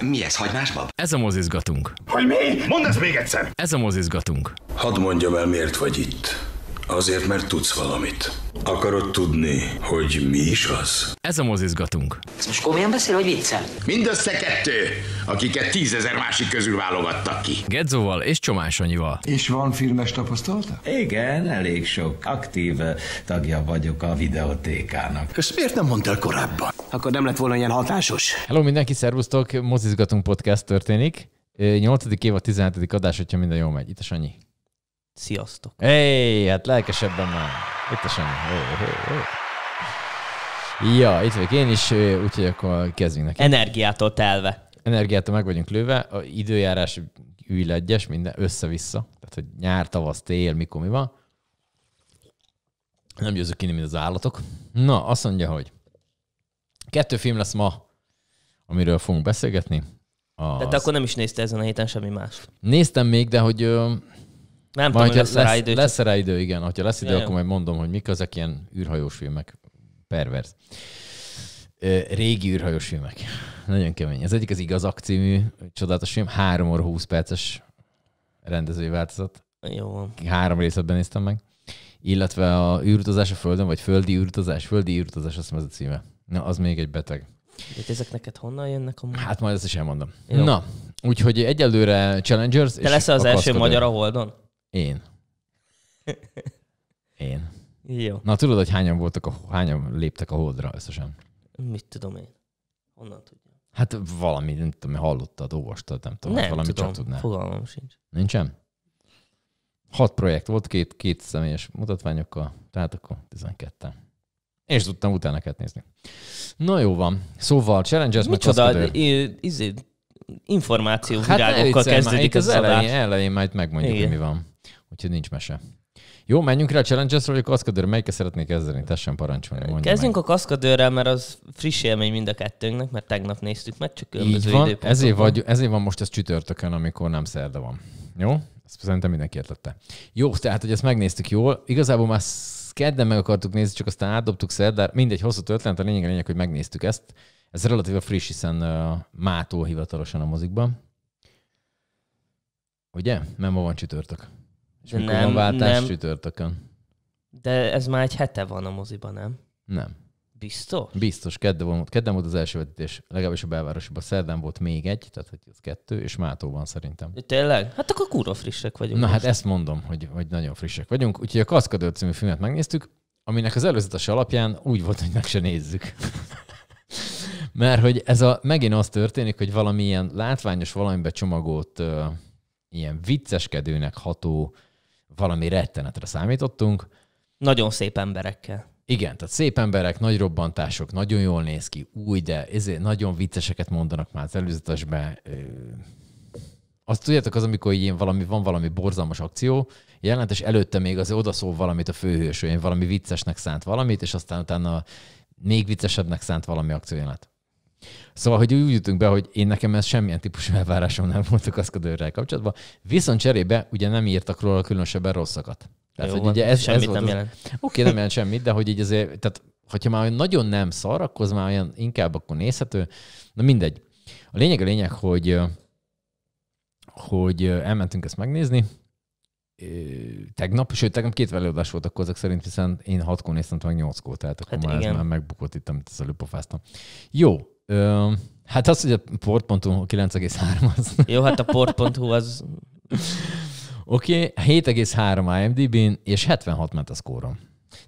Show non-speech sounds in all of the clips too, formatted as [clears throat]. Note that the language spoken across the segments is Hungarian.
Mi ez, hagymásbab? Ez a mozizgatunk. Hogy mi? Mondd ezt még egyszer! Ez a mozizgatunk. Hadd mondjam el, miért vagy itt. Azért, mert tudsz valamit. Akarod tudni, hogy mi is az? Ez a mozizgatunk. Ez most komolyan beszél, hogy viccel? Mindössze kettő, akiket tízezer másik közül válogattak ki. Gedzóval és Csomásanyival. És van filmes tapasztalata? Igen, elég sok. Aktív eh, tagja vagyok a videotékának. Ezt miért nem mondtál korábban? Akkor nem lett volna ilyen hatásos? Hello mindenki, szervusztok! Mozizgatunk podcast történik. 8. Eh, év a 17. adás, hogyha minden jól megy. Itt a Sanyi. Sziasztok! Hey, hát lelkesebben már. Itt sem. Hey, hey, hey. Ja, itt vagyok én is, úgyhogy akkor kezdjünk neki. Energiától telve. Energiától meg vagyunk lőve, a időjárás egyes minden össze-vissza. Tehát, hogy nyár, tavasz, tél, mikor mi van. Nem győzök ki, mint az állatok. Na, azt mondja, hogy kettő film lesz ma, amiről fogunk beszélgetni. Az... De te akkor nem is nézte ezen a héten semmi más. Néztem még, de hogy nem majd tudom, lesz, lesz rá idő. Csak... Lesz rá idő, igen. Ha lesz idő, ja, akkor majd mondom, hogy mik azok ilyen űrhajós filmek. Pervers. Régi űrhajós filmek. Nagyon kemény. Ez egyik az igaz című csodálatos film. 3 óra 20 perces rendezői változat. Jó. Három részletben néztem meg. Illetve a űrutazás a Földön, vagy földi űrutazás. Földi űrutazás, azt hiszem ez a címe. Na, az még egy beteg. De ezek neked honnan jönnek a Hát majd ezt is elmondom. Jó. Na, úgyhogy egyelőre Challengers. Te leszel az első magyar a Holdon? Én. Én. Jó. Na tudod, hogy hányan voltak, a, hányan léptek a holdra összesen? Mit tudom én? Honnan tudja? Hát valami, nem tudom, hallottad, olvastad, nem tudom. Hát nem valami tudom, csak tudnál. fogalmam sincs. Nincsen? Hat projekt volt, két, két személyes mutatványokkal, tehát akkor 12 és tudtam utána kell nézni. Na jó van. Szóval Challengers Micsoda, izé, információ hát virágokkal kezdődik az, az elején, elején majd megmondjuk, Igen. hogy mi van. Úgyhogy nincs mese. Jó, menjünk rá a challenges vagy a kaszkadőr. Melyikre szeretnék kezdeni? Tessen parancsolni. Mondja Kezdjünk meg. a kaszkadőrrel, mert az friss élmény mind a kettőnknek, mert tegnap néztük meg, csak különböző Így van. Ezért, vagy, ezért van most ez csütörtökön, amikor nem szerda van. Jó? Ezt szerintem mindenki értette. Jó, tehát, hogy ezt megnéztük jól. Igazából már kedden meg akartuk nézni, csak aztán átdobtuk szerdára. Mindegy, hosszú történet, a lényeg a lényeg, hogy megnéztük ezt. Ez relatíve friss, hiszen uh, mától hivatalosan a mozikban. Ugye? Nem ma van csütörtök. És de mikor nem, van váltás nem. csütörtökön? De ez már egy hete van a moziban, nem? Nem. Biztos? Biztos. Kedden volt, kedden volt az első vetítés, legalábbis a belvárosban. Szerdán volt még egy, tehát hogy az kettő, és Mátóban szerintem. Tényleg? Hát akkor kúra frissek vagyunk. Na hát most. hát ezt mondom, hogy, hogy nagyon frissek vagyunk. Úgyhogy a Kaszkadő című filmet megnéztük, aminek az előzetes alapján úgy volt, hogy meg se nézzük. [laughs] Mert hogy ez a, megint az történik, hogy valamilyen látványos, valamibe csomagolt, uh, ilyen vicceskedőnek ható valami rettenetre számítottunk. Nagyon szép emberekkel. Igen, tehát szép emberek, nagy robbantások, nagyon jól néz ki, új, de ezért nagyon vicceseket mondanak már az előzetesben. Azt tudjátok, az, amikor így valami, van valami borzalmas akció, jelent, és előtte még az odaszól valamit a főhős, olyan valami viccesnek szánt valamit, és aztán utána még viccesebbnek szánt valami akciójelenet. Szóval, hogy úgy jutunk be, hogy én nekem ez semmilyen típusú elvárásom nem volt a kaszkadőrrel kapcsolatban, viszont cserébe ugye nem írtak róla különösebben rosszakat. Tehát, Jó, hogy ugye ez, semmit ez volt nem az... jelent. Oké, okay, nem jelent semmit, de hogy így azért, tehát hogyha már nagyon nem szar, akkor az már olyan inkább akkor nézhető. Na mindegy. A lényeg a lényeg, hogy, hogy elmentünk ezt megnézni, tegnap, sőt, tegnap két előadás volt akkor ezek szerint, hiszen én hatkor néztem meg nyolckor, tehát akkor hát már igen. ez már megbukott itt, amit pofáztam. Jó, Ö, hát az, hogy a port.hu 9,3 az. [laughs] Jó, hát a port.hu az... Oké, okay, 7,3 IMDb-n és 76 metascore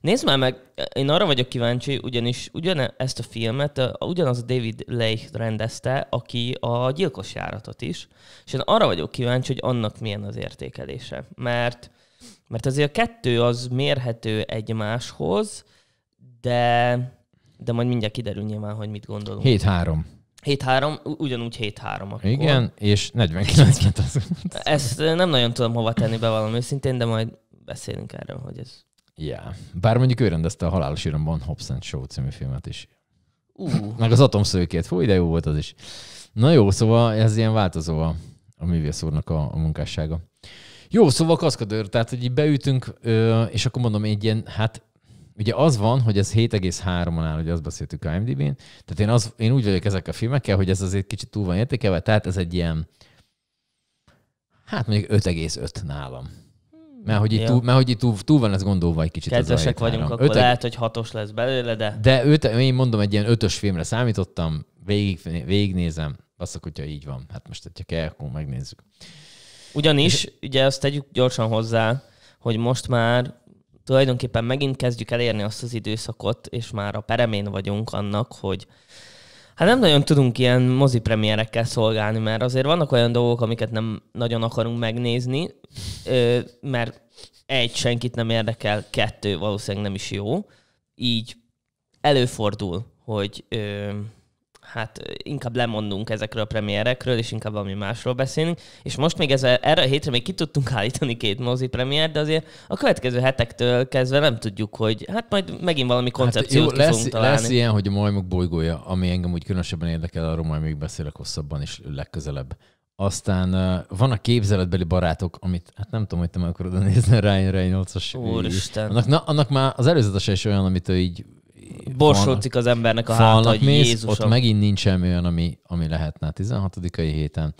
Nézd már meg, én arra vagyok kíváncsi, ugyanis ugyan ezt a filmet ugyanaz a David Leigh rendezte, aki a gyilkos járatot is, és én arra vagyok kíváncsi, hogy annak milyen az értékelése. Mert, mert azért a kettő az mérhető egymáshoz, de de majd mindjárt kiderül nyilván, hogy mit gondolunk. 7-3. 7-3, ugyanúgy 7-3 akkor. Igen, és 49 ment az. Ezt eh, nem nagyon tudom hova tenni be valami őszintén, de majd beszélünk erről, hogy ez... Ja, Yeah. Bár mondjuk ő rendezte a Halálos Iramban Hobbs and Show című filmet is. Uh. [laughs] Meg az atomszőkét. Fú, de jó volt az is. Na jó, szóval ez ilyen változó a, a művész úrnak a, a munkássága. Jó, szóval kaszkadőr, tehát hogy így beütünk, és akkor mondom, egy ilyen, hát Ugye az van, hogy ez 7,3-on áll, hogy azt beszéltük a IMDb-n. Tehát én, az, én úgy vagyok ezek a filmekkel, hogy ez azért kicsit túl van értékelve, tehát ez egy ilyen, hát mondjuk 5,5 nálam. Mert hogy, itt túl, mert hogy itt túl, túl van ez gondolva egy kicsit. Kedvesek vagyunk, három. akkor Öte... lehet, hogy hatos lesz belőle, de... De öt, én mondom, egy ilyen ötös filmre számítottam, végig, végignézem, azt hogyha így van. Hát most, hogyha kell, akkor megnézzük. Ugyanis, És... ugye azt tegyük gyorsan hozzá, hogy most már tulajdonképpen megint kezdjük elérni azt az időszakot, és már a peremén vagyunk annak, hogy Hát nem nagyon tudunk ilyen mozipremierekkel szolgálni, mert azért vannak olyan dolgok, amiket nem nagyon akarunk megnézni, mert egy, senkit nem érdekel, kettő, valószínűleg nem is jó. Így előfordul, hogy hát inkább lemondunk ezekről a premierekről, és inkább valami másról beszélünk. És most még ez a, erre a hétre még ki tudtunk állítani két mozi premiert, de azért a következő hetektől kezdve nem tudjuk, hogy hát majd megint valami koncepciót hát jó, lesz, fogunk találni. Lesz ilyen, hogy a majmok bolygója, ami engem úgy különösebben érdekel, arról majd még beszélek hosszabban is legközelebb. Aztán uh, van a képzeletbeli barátok, amit hát nem tudom, hogy te meg akarod nézni, Ryan Reynolds-os. Úristen. Annak, na, annak már az előzetes is olyan, amit ő így borsócik az embernek a hátra, hogy mész, Jézusom. Ott megint nincs semmi olyan, ami, ami lehetne 16 héten.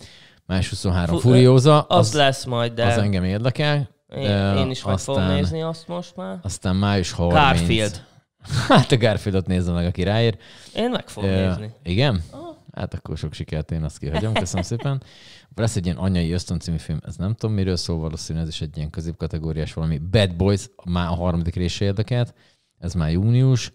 Más 23 Fu- furióza. Az, az, lesz majd, de... Az engem érdekel. Én, de én is meg fogom nézni azt most már. Aztán május 30. Garfield. [laughs] Hát a Garfieldot nézze meg, aki ráér. Én meg fogom uh, nézni. Igen? Ah. Hát akkor sok sikert, én azt kihagyom, köszönöm szépen. Lesz egy ilyen Anyai Ösztön című film, ez nem tudom miről szól, valószínűleg ez is egy ilyen középkategóriás valami. Bad Boys, már a harmadik része érdekelt, ez már június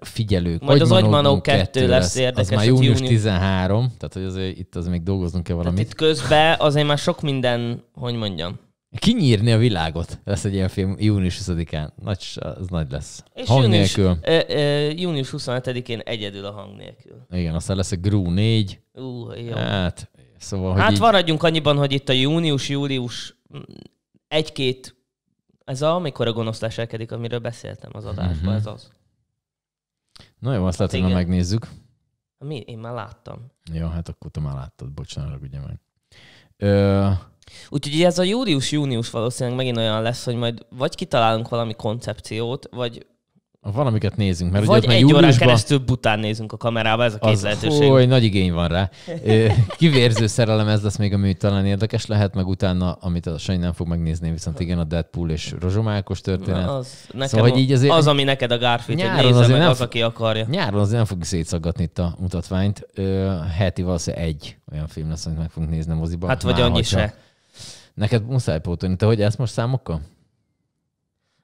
figyelők. Majd az Agymanó 2 lesz, lesz érdekes. Az már június június 13, tehát hogy azért itt az még dolgoznunk kell valamit. Tehát itt közben azért már sok minden, hogy mondjam. Kinyírni a világot. Lesz egy ilyen film június 20-án. Nagy, az nagy lesz. És hang június, nélkül. Ö, ö, június 27 én egyedül a hang nélkül. Igen, aztán lesz a Gru 4. Ú, jó. Hát, szóval, hogy hát így... maradjunk annyiban, hogy itt a június-július egy-két ez a, amikor a gonosz leselkedik, amiről beszéltem az adásban, uh-huh. ez az. Na jó, azt hát lehet, hogy megnézzük. Mi? Én már láttam. Jó, hát akkor te már láttad, bocsánat, ugye meg. Ö... Úgyhogy ez a július-június valószínűleg megint olyan lesz, hogy majd vagy kitalálunk valami koncepciót, vagy Valamiket nézünk, mert Vagy ugye egy júliusban... órán keresztül bután nézünk a kamerába, ez a két az, lehetőség. Hogy nagy igény van rá. [laughs] Kivérző szerelem ez lesz még, ami talán érdekes lehet, meg utána, amit a Sanyi nem fog megnézni, viszont igen, a Deadpool és Rozsomákos történet. Na, az, nekem szóval, így azért... az, ami neked a Garfield, nyáron hogy nézze meg nem, az, aki akarja. Nyáron azért nem fogjuk szétszaggatni itt a mutatványt. Ö, heti valószínűleg egy olyan film lesz, amit meg fogunk nézni a moziban. Hát vagy annyi se. Neked muszáj pótolni. Te hogy ezt most számokkal?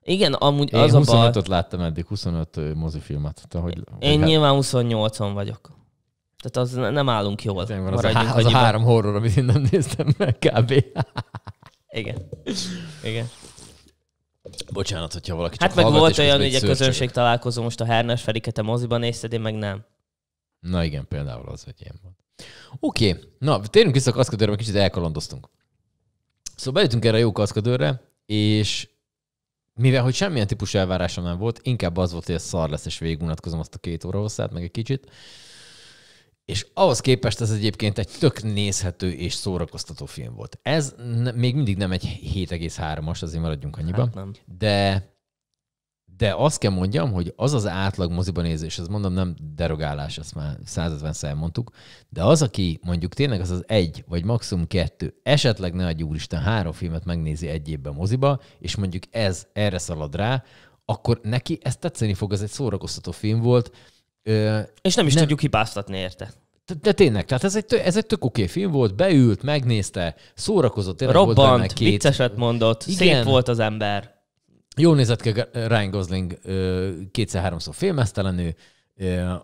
Igen, amúgy Én az 25-öt a láttam eddig, 25 mozifilmet. Te hogy, Én hogy hát- nyilván 28-on vagyok. Tehát az nem állunk jól. Hát én van, az, a, há- az a három horror, amit én nem néztem meg kb. [laughs] Igen. Igen. Bocsánat, hogyha valaki Hát meg volt olyan, hogy a közönség találkozó most a Hernes Feriket a moziban nézted, én meg nem. Na igen, például az hogy ilyen volt. Oké, okay. na térjünk vissza a kaszkadőrre, mert kicsit elkalandoztunk. Szóval bejöttünk erre a jó kaszkadőrre, és mivel hogy semmilyen típus elvárásom nem volt, inkább az volt, hogy ez szar lesz, és végigunatkozom azt a két óra hosszát, meg egy kicsit. És ahhoz képest ez egyébként egy tök nézhető és szórakoztató film volt. Ez még mindig nem egy 7,3-as, azért maradjunk annyiban, hát nem. de de azt kell mondjam, hogy az az átlag moziban nézés, ez mondom nem derogálás, ezt már 150 szer mondtuk, de az, aki mondjuk tényleg az az egy, vagy maximum kettő, esetleg ne adj úristen három filmet megnézi egy évben moziba, és mondjuk ez erre szalad rá, akkor neki ez tetszeni fog, ez egy szórakoztató film volt. Ö, és nem is nem... tudjuk hibáztatni érte. De tényleg, tehát ez egy, ez egy tök oké okay film volt, beült, megnézte, szórakozott, tényleg Robbant, volt benne két... vicceset mondott, Igen. szép volt az ember. Jól nézett ki Ryan Gosling kétszer-háromszor filmesztelenül,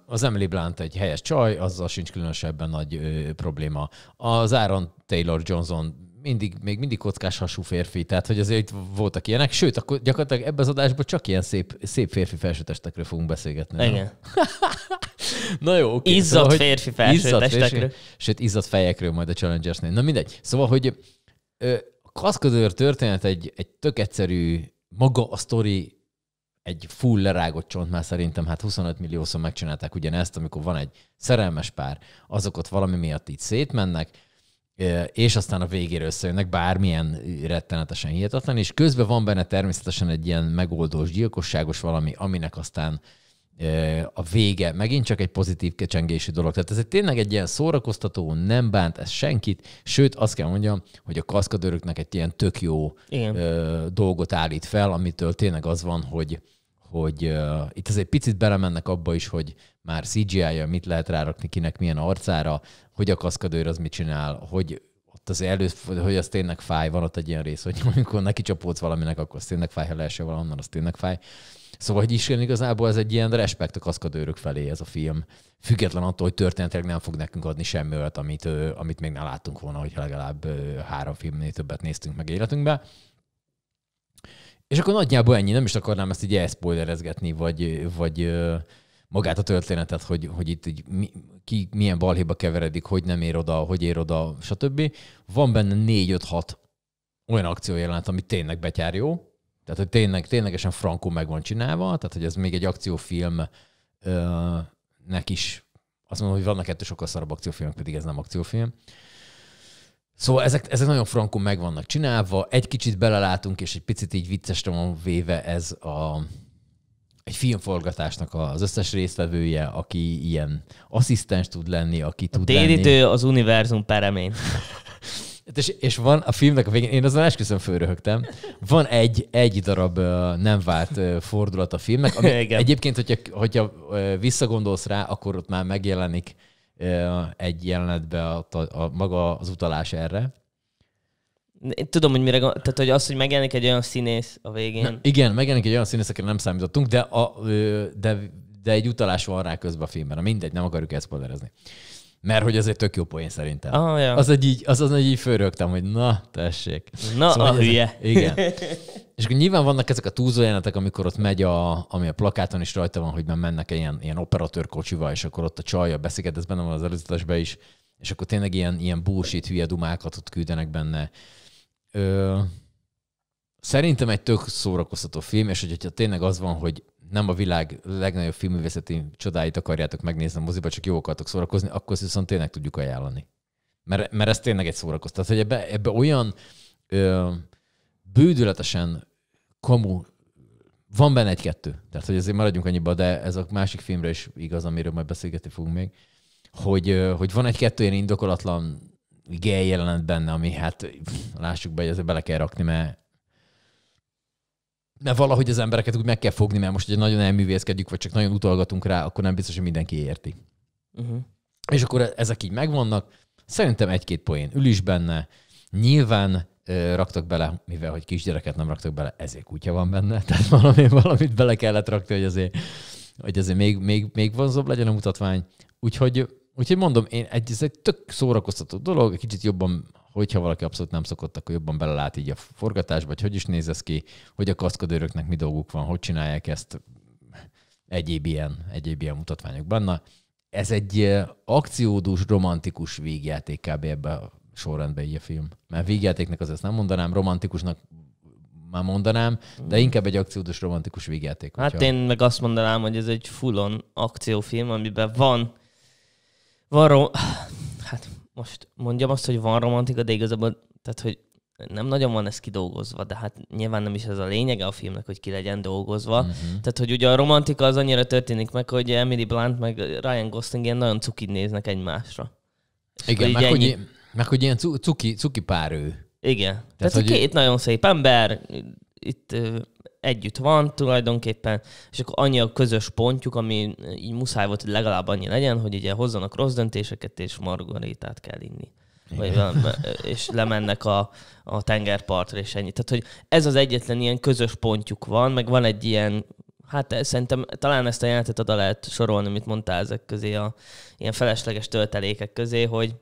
az Emily Blunt egy helyes csaj, azzal sincs különösebben nagy probléma. Az Aaron Taylor Johnson mindig, még mindig kockás hasú férfi, tehát hogy azért voltak ilyenek, sőt, akkor gyakorlatilag ebben az adásban csak ilyen szép, szép férfi felsőtestekről fogunk beszélgetni. Igen. [laughs] Na jó, okay. Szóval, izzadt szóval, férfi felsőtestekről. Sőt, izzadt fejekről majd a Challengers-nél. Na mindegy. Szóval, hogy ö, a kaszkadőr történet egy, egy tök egyszerű maga a sztori egy full lerágott csont már szerintem, hát 25 milliószor megcsinálták ugyanezt, amikor van egy szerelmes pár, azok ott valami miatt így szétmennek, és aztán a végére összejönnek bármilyen rettenetesen hihetetlen, és közben van benne természetesen egy ilyen megoldós, gyilkosságos valami, aminek aztán a vége megint csak egy pozitív kecsengési dolog. Tehát ez egy, tényleg egy ilyen szórakoztató, nem bánt ez senkit, sőt azt kell mondjam, hogy a kaszkadőröknek egy ilyen tök jó Igen. dolgot állít fel, amitől tényleg az van, hogy hogy uh, itt azért picit belemennek abba is, hogy már CGI-ja mit lehet rárakni kinek milyen arcára, hogy a kaszkadőr az mit csinál, hogy ott az elő, hogy az tényleg fáj, van ott egy ilyen rész, hogy [laughs] amikor neki csapódsz valaminek, akkor az tényleg fáj, ha leesel valahonnan, az tényleg fáj. Szóval, hogy is igazából ez egy ilyen respekt a kaszkadőrök felé ez a film. Független attól, hogy történetileg nem fog nekünk adni semmi olyat, amit, amit még nem láttunk volna, hogy legalább három filmnél többet néztünk meg életünkben. És akkor nagyjából ennyi, nem is akarnám ezt így elszpoilerezgetni, vagy, vagy magát a történetet, hogy, hogy itt így mi, ki milyen balhéba keveredik, hogy nem ér oda, hogy ér oda, stb. Van benne 4-5-6 olyan akciójelenet, ami tényleg betyár jó, tehát, hogy tényleg, ténylegesen frankó meg van csinálva, tehát, hogy ez még egy akciófilmnek is azt mondom, hogy vannak ettől sokkal szarabb akciófilmek, pedig ez nem akciófilm. Szóval ezek, ezek nagyon frankó meg vannak csinálva, egy kicsit belelátunk, és egy picit így viccesre van véve ez a, egy filmforgatásnak az összes résztvevője, aki ilyen asszisztens tud lenni, aki a tud lenni. az univerzum peremén. [laughs] És, és van a filmnek a végén, én azon esküszöm fölröhögtem, van egy, egy darab nem várt fordulat a filmnek, ami [laughs] Igen. egyébként, hogyha, hogyha visszagondolsz rá, akkor ott már megjelenik egy jelenetbe a, a, a, maga az utalás erre. Én tudom, hogy mire gondol, tehát hogy az, hogy megjelenik egy olyan színész a végén. Na, igen, megjelenik egy olyan színész, akire nem számítottunk, de, a, de, de egy utalás van rá közben a filmben. Na mindegy, nem akarjuk ezt spoilerezni. Mert hogy ez egy tök jó poén szerintem. Ah, ja. az, egy így, az, az, így fölrögtem, hogy na, tessék. Na, szóval a hülye. igen. [laughs] És akkor nyilván vannak ezek a jelenetek, amikor ott megy, a, ami a plakáton is rajta van, hogy már mennek ilyen, ilyen operatőr kocsival és akkor ott a csajja beszélget, ez benne van az előzetesben is, és akkor tényleg ilyen, ilyen búsít hülye dumákat ott küldenek benne. Ö, szerintem egy tök szórakoztató film, és hogyha tényleg az van, hogy nem a világ legnagyobb filmművészeti csodáit akarjátok megnézni a moziba, csak jó akartok szórakozni, akkor viszont tényleg tudjuk ajánlani. Mert, mert ez tényleg egy szórakoztató. Hogy ebbe, ebbe olyan ö, bődületesen komu van benne egy-kettő. Tehát, hogy azért maradjunk annyiba, de ez a másik filmre is igaz, amiről majd beszélgetni fogunk még, hogy, hogy van egy-kettő ilyen indokolatlan gay jelenet benne, ami hát lássuk be, hogy ezzel bele kell rakni, mert mert valahogy az embereket úgy meg kell fogni, mert most, hogy nagyon elművészkedjük, vagy csak nagyon utalgatunk rá, akkor nem biztos, hogy mindenki érti. Uh-huh. És akkor ezek így megvannak. Szerintem egy-két poén ül is benne. Nyilván ö, raktak bele, mivel hogy kisgyereket nem raktak bele, ezért kutya van benne. [laughs] Tehát valami, valamit bele kellett rakni, hogy azért, hogy azért még, még, még vonzóbb legyen a mutatvány. Úgyhogy, úgyhogy mondom, én egy, ez egy tök szórakoztató dolog, egy kicsit jobban hogyha valaki abszolút nem szokott, akkor jobban belelát így a forgatásba, vagy hogy is néz ez ki, hogy a kaszkadőröknek mi dolguk van, hogy csinálják ezt, egyéb ilyen, egyéb ilyen mutatványok benne. Ez egy eh, akciódús, romantikus végjáték kb. ebbe a sorrendben így a film. Mert végjátéknak az ezt nem mondanám, romantikusnak már mondanám, de mm. inkább egy akciódús, romantikus végjáték. Hát hogyha... én meg azt mondanám, hogy ez egy fullon akciófilm, amiben van, van ro- hát most mondjam azt, hogy van romantika, de igazából, tehát hogy nem nagyon van ez kidolgozva, de hát nyilván nem is ez a lényege a filmnek, hogy ki legyen dolgozva. Uh-huh. Tehát, hogy ugye a romantika az annyira történik meg, hogy Emily Blunt meg Ryan Gosling ilyen nagyon cukid néznek egymásra. És Igen, meg, ennyi... hogy, meg hogy ilyen cuki, cuki pár ő. Igen. Tehát, Tehát hogy... két nagyon szép ember, itt együtt van tulajdonképpen, és akkor annyi a közös pontjuk, ami így muszáj volt, hogy legalább annyi legyen, hogy ugye hozzanak rossz döntéseket, és margaritát kell inni. Vagy valami, és lemennek a, a tengerpartra, és ennyi. Tehát, hogy ez az egyetlen ilyen közös pontjuk van, meg van egy ilyen Hát szerintem talán ezt a jelentet oda lehet sorolni, amit mondtál ezek közé, a ilyen felesleges töltelékek közé, hogy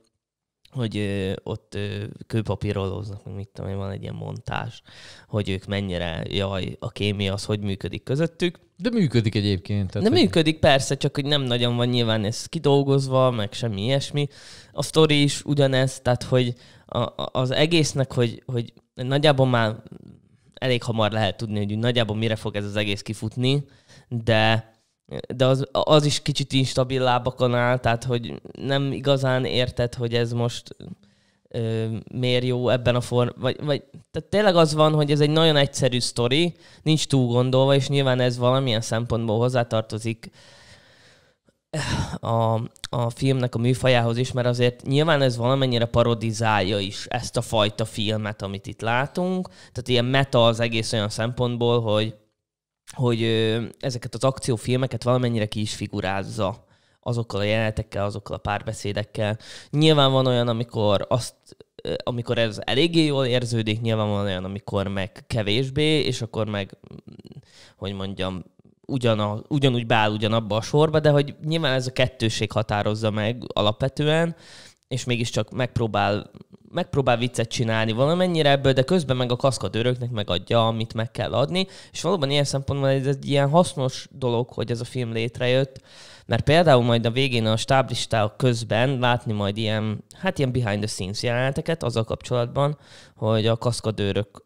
hogy ott kőpapírolóznak, mit tudom én, van egy ilyen montás, hogy ők mennyire, jaj, a kémia az hogy működik közöttük. De működik egyébként. Tehát De hogy... működik persze, csak hogy nem nagyon van nyilván ez kidolgozva, meg semmi ilyesmi. A sztori is ugyanez, tehát hogy a, az egésznek, hogy, hogy nagyjából már elég hamar lehet tudni, hogy nagyjából mire fog ez az egész kifutni, de de az, az is kicsit instabil lábakon áll, tehát hogy nem igazán érted, hogy ez most ö, miért jó ebben a form... Vagy, vagy, tehát tényleg az van, hogy ez egy nagyon egyszerű sztori, nincs túl gondolva, és nyilván ez valamilyen szempontból hozzátartozik a, a filmnek a műfajához is, mert azért nyilván ez valamennyire parodizálja is ezt a fajta filmet, amit itt látunk. Tehát ilyen meta az egész olyan szempontból, hogy hogy ezeket az akciófilmeket valamennyire ki is figurázza azokkal a jelenetekkel, azokkal a párbeszédekkel. Nyilván van olyan, amikor azt amikor ez eléggé jól érződik, nyilván van olyan, amikor meg kevésbé, és akkor meg, hogy mondjam, ugyana, ugyanúgy beáll ugyanabba a sorba, de hogy nyilván ez a kettőség határozza meg alapvetően, és mégiscsak megpróbál, megpróbál viccet csinálni valamennyire ebből, de közben meg a kaszkadőröknek megadja, amit meg kell adni, és valóban ilyen szempontból ez egy ilyen hasznos dolog, hogy ez a film létrejött, mert például majd a végén a stáblisták közben látni majd ilyen, hát ilyen behind the scenes jeleneteket azzal kapcsolatban, hogy a kaszkadőrök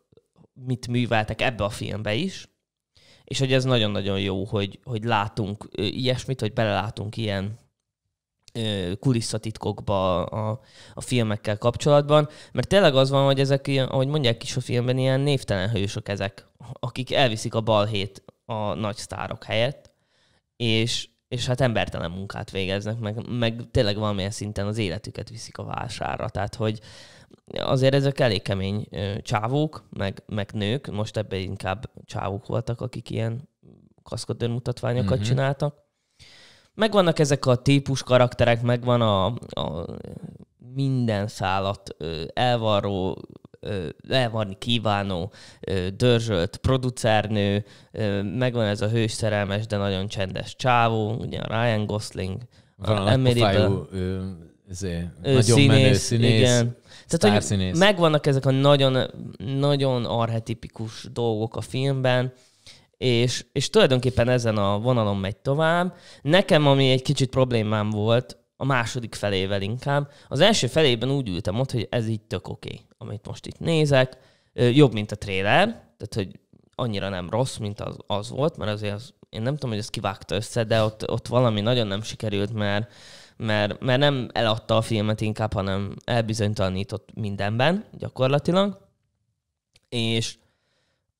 mit műveltek ebbe a filmbe is, és hogy ez nagyon-nagyon jó, hogy, hogy látunk ilyesmit, hogy belelátunk ilyen kulisszatitkokba a, a filmekkel kapcsolatban, mert tényleg az van, hogy ezek, ahogy mondják is a filmben, ilyen névtelen hősök ezek, akik elviszik a balhét a nagy sztárok helyett, és, és hát embertelen munkát végeznek, meg, meg tényleg valamilyen szinten az életüket viszik a vásárra, Tehát, hogy azért ezek elég kemény csávók, meg, meg nők, most ebben inkább csávók voltak, akik ilyen kaszkodőn mutatványokat mm-hmm. csináltak, megvannak ezek a típus karakterek, megvan a, a minden szállat elvarró, elvarni kívánó, dörzsölt producernő, megvan ez a hős szerelmes, de nagyon csendes csávó, ugye a Ryan Gosling, Van a ő, izé, ő, nagyon színész, menő színész. Igen. Tehát, hogy színész. megvannak ezek a nagyon, nagyon arhetipikus dolgok a filmben, és, és tulajdonképpen ezen a vonalon megy tovább. Nekem, ami egy kicsit problémám volt, a második felével inkább. Az első felében úgy ültem ott, hogy ez így tök oké, okay, amit most itt nézek. Jobb, mint a trailer, tehát hogy annyira nem rossz, mint az, az volt, mert azért az, én nem tudom, hogy ez kivágta össze, de ott, ott valami nagyon nem sikerült, mert, mert, mert nem eladta a filmet inkább, hanem elbizonytalanított mindenben gyakorlatilag. És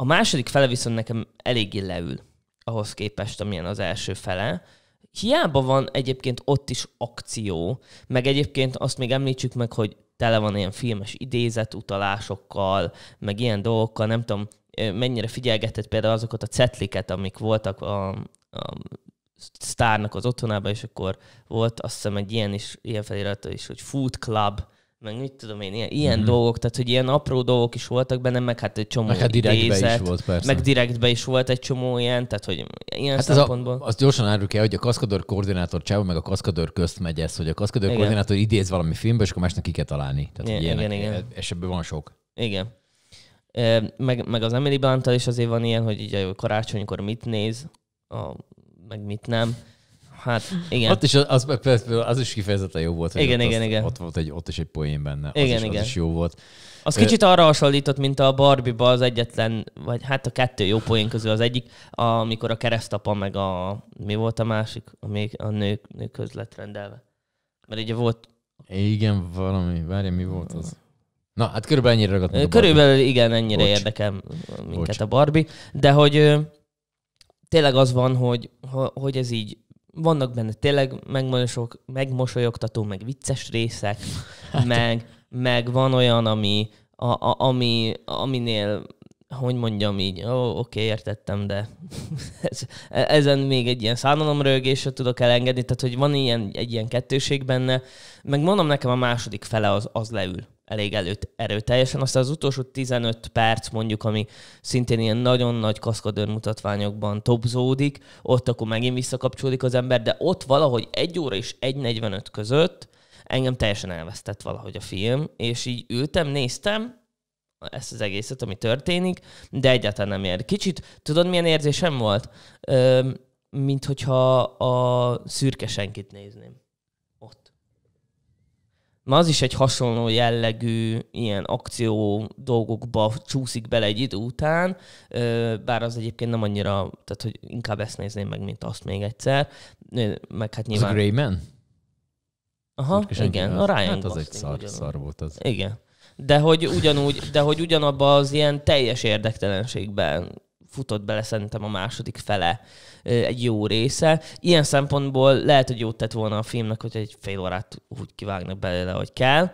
a második fele viszont nekem eléggé leül ahhoz képest, amilyen az első fele. Hiába van egyébként ott is akció, meg egyébként azt még említsük meg, hogy tele van ilyen filmes idézet utalásokkal, meg ilyen dolgokkal, nem tudom, mennyire figyelgetett például azokat a cetliket, amik voltak a, a sztárnak az otthonában, és akkor volt azt hiszem egy ilyen, is, ilyen felirat is, hogy Food Club, meg mit tudom én, ilyen, ilyen mm-hmm. dolgok, tehát hogy ilyen apró dolgok is voltak benne, meg hát egy csomó meg hát idézet, is volt, persze. meg direktbe is volt egy csomó ilyen, tehát hogy ilyen hát szempontból. Az a, azt gyorsan áruljuk el, hogy a kaszkadőr koordinátor csávó meg a kaszkadőr közt megy ez, hogy a kaszkadőr koordinátor idéz valami filmbe, és akkor másnak ki kell találni. Tehát igen, ilyenek, igen, igen. És e- ebből van sok. Igen. meg, meg az Emily blunt is azért van ilyen, hogy így a karácsonykor mit néz, a, meg mit nem. Hát igen. Ott is az, az, az is kifejezetten jó volt. Igen, igen, igen. Ott volt egy, ott is egy poén benne. Igen, is, igen. Az is jó volt. Az kicsit arra hasonlított, mint a Barbie-ba az egyetlen, vagy hát a kettő jó poén közül az egyik, amikor a keresztapa meg a, mi volt a másik, még a nők, nő közlet rendelve. Mert ugye volt... Igen, valami, várj, mi volt az? Na, hát körülbelül ennyire ragadt. Körülbelül igen, ennyire Bocs. érdekel minket Bocs. a Barbie, de hogy tényleg az van, hogy, hogy ez így vannak benne tényleg megmosok, megmosolyogtató, meg vicces részek, hát. meg, meg van olyan, ami, a, a, ami, aminél hogy mondjam így, ó, oké, értettem, de [laughs] ez, e, ezen még egy ilyen szánalomrögésre tudok elengedni, tehát hogy van ilyen, egy ilyen kettőség benne, meg mondom nekem a második fele az, az leül elég előtt, erőteljesen. Aztán az utolsó 15 perc mondjuk, ami szintén ilyen nagyon nagy kaszkadőr mutatványokban topzódik, ott akkor megint visszakapcsolódik az ember, de ott valahogy egy óra és 1.45 között engem teljesen elvesztett valahogy a film, és így ültem, néztem, ezt az egészet, ami történik, de egyáltalán nem ér. Kicsit, tudod, milyen érzésem volt? Ö, mint hogyha a szürke senkit nézném. Ott. Na az is egy hasonló jellegű ilyen akció dolgokba csúszik bele egy idő után, bár az egyébként nem annyira, tehát hogy inkább ezt nézném meg, mint azt még egyszer. Meg hát nyilván... Az a Man? Aha, igen, a Ryan hát az egy szar, szar volt az. Igen. De hogy ugyanúgy, de hogy ugyanabban az ilyen teljes érdektelenségben futott bele szerintem a második fele egy jó része. Ilyen szempontból lehet, hogy jót tett volna a filmnek, hogy egy fél órát úgy kivágnak belőle, hogy kell,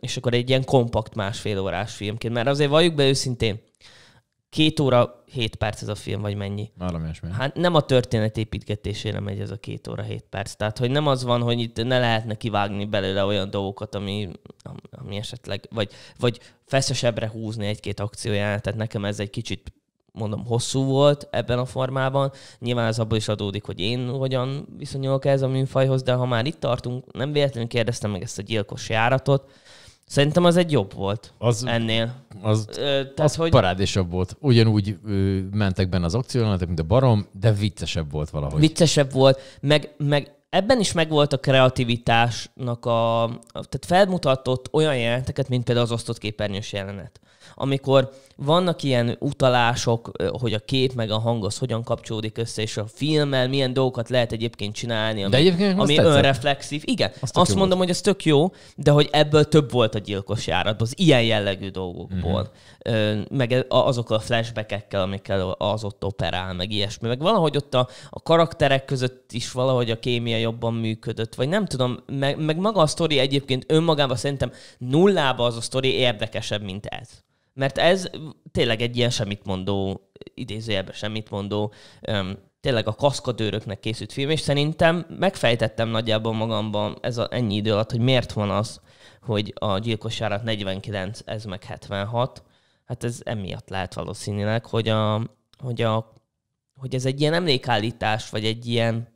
és akkor egy ilyen kompakt másfél órás filmként. Mert azért valljuk be őszintén, két óra, hét perc ez a film, vagy mennyi? Valami ilyesmi. Hát nem a történet építgetésére megy ez a két óra, hét perc. Tehát, hogy nem az van, hogy itt ne lehetne kivágni belőle olyan dolgokat, ami, ami esetleg, vagy, vagy feszesebbre húzni egy-két akcióját, tehát nekem ez egy kicsit mondom, hosszú volt ebben a formában. Nyilván ez abból is adódik, hogy én hogyan viszonyulok ez a műfajhoz, de ha már itt tartunk, nem véletlenül kérdeztem meg ezt a gyilkos járatot, Szerintem az egy jobb volt az, ennél. Az, ö, Tehát, az hogy... parádésabb volt. Ugyanúgy ö, mentek benne az akciójelenetek, mint a barom, de viccesebb volt valahogy. Viccesebb volt, meg, meg Ebben is megvolt a kreativitásnak a, tehát felmutatott olyan jeleneteket, mint például az osztott képernyős jelenet. Amikor vannak ilyen utalások, hogy a kép meg a hang az hogyan kapcsolódik össze, és a filmmel milyen dolgokat lehet egyébként csinálni, ami, de egyébként ami önreflexív. Igen, azt, azt mondom, volt. hogy ez tök jó, de hogy ebből több volt a gyilkos járatban, az ilyen jellegű dolgokból. Mm-hmm. Meg e- azok a flashbackekkel, amikkel az ott operál, meg ilyesmi. Meg valahogy ott a, a karakterek között is valahogy a kémia jobban működött, vagy nem tudom, meg, meg maga a sztori egyébként önmagában szerintem nullába az a sztori érdekesebb, mint ez. Mert ez tényleg egy ilyen semmit mondó, idézőjelben semmit mondó, öm, tényleg a kaszkadőröknek készült film, és szerintem megfejtettem nagyjából magamban ez a, ennyi idő alatt, hogy miért van az, hogy a gyilkos járat 49, ez meg 76. Hát ez emiatt lehet valószínűleg, hogy, a, hogy, a, hogy ez egy ilyen emlékállítás, vagy egy ilyen,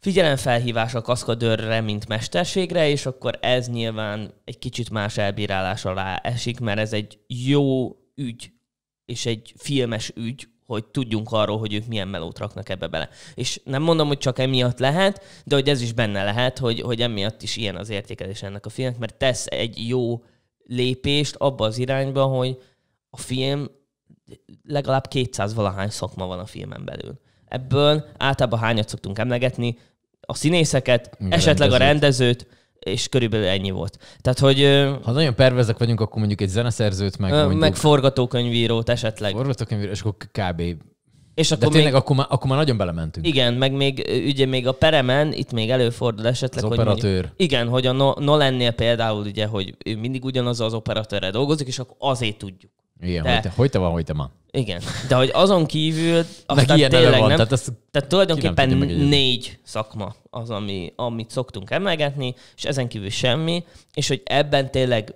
figyelemfelhívás a kaszkadőrre, mint mesterségre, és akkor ez nyilván egy kicsit más elbírálás alá esik, mert ez egy jó ügy, és egy filmes ügy, hogy tudjunk arról, hogy ők milyen melót raknak ebbe bele. És nem mondom, hogy csak emiatt lehet, de hogy ez is benne lehet, hogy, hogy emiatt is ilyen az értékelés ennek a filmnek, mert tesz egy jó lépést abba az irányba, hogy a film legalább 200 valahány szakma van a filmen belül. Ebből általában hányat szoktunk emlegetni? A színészeket, Minden esetleg rendezőt. a rendezőt, és körülbelül ennyi volt. Tehát, hogy... Ha nagyon pervezek vagyunk, akkor mondjuk egy zeneszerzőt meg mondjuk... Meg forgatókönyvírót esetleg. Forgatókönyvírót, és akkor kb. És akkor De tényleg még... akkor, már, akkor már nagyon belementünk. Igen, meg még ugye még a peremen, itt még előfordul esetleg, az hogy operatőr. Mondjuk, igen, hogy a Nolennél például ugye, hogy ő mindig ugyanaz az operatőrre dolgozik, és akkor azért tudjuk. Igen, de, hogy, te, hogy te van, hogy te van. Igen, de hogy azon kívül... Meg ilyen tényleg van, nem, tehát, tehát tulajdonképpen négy szakma az, ami, amit szoktunk emelgetni, és ezen kívül semmi, és hogy ebben tényleg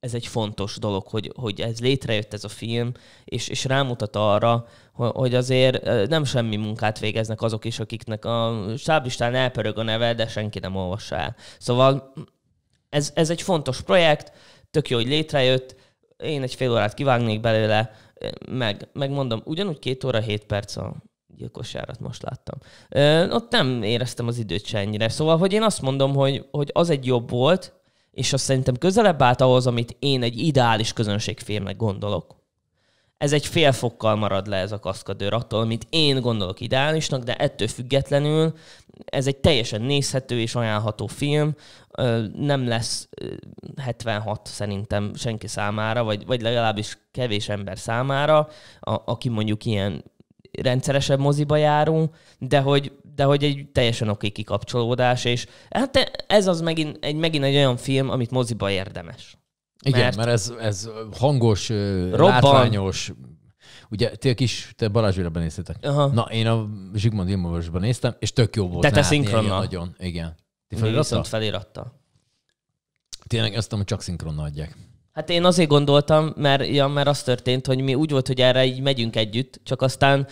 ez egy fontos dolog, hogy, hogy ez létrejött ez a film, és, és rámutat arra, hogy azért nem semmi munkát végeznek azok is, akiknek a stáblistán elpörög a neve, de senki nem olvassa el. Szóval ez, ez egy fontos projekt, tök jó, hogy létrejött, én egy fél órát kivágnék belőle, meg, megmondom, ugyanúgy két óra, hét perc a gyilkosárat most láttam. Ö, ott nem éreztem az időt se ennyire. Szóval, hogy én azt mondom, hogy, hogy az egy jobb volt, és azt szerintem közelebb állt ahhoz, amit én egy ideális közönségfilmnek gondolok ez egy fél fokkal marad le ez a kaszkadőr attól, amit én gondolok ideálisnak, de ettől függetlenül ez egy teljesen nézhető és ajánlható film, nem lesz 76 szerintem senki számára, vagy, vagy legalábbis kevés ember számára, a, aki mondjuk ilyen rendszeresebb moziba járunk, de hogy, de hogy egy teljesen oké kikapcsolódás, és hát ez az megint egy, megint egy olyan film, amit moziba érdemes. Igen, mert, mert ez, ez hangos, robban. látványos, Ugye ti a kis, te Balázsőrben néztétek. Aha. Na, én a Zsigmond Ilmavosban néztem, és tök jó volt. De te Nagyon, igen. Ti feliratta? Viszont feliratta. Tényleg azt tudom, hogy csak szinkronna adják. Hát én azért gondoltam, mert, ja, mert az történt, hogy mi úgy volt, hogy erre így megyünk együtt, csak aztán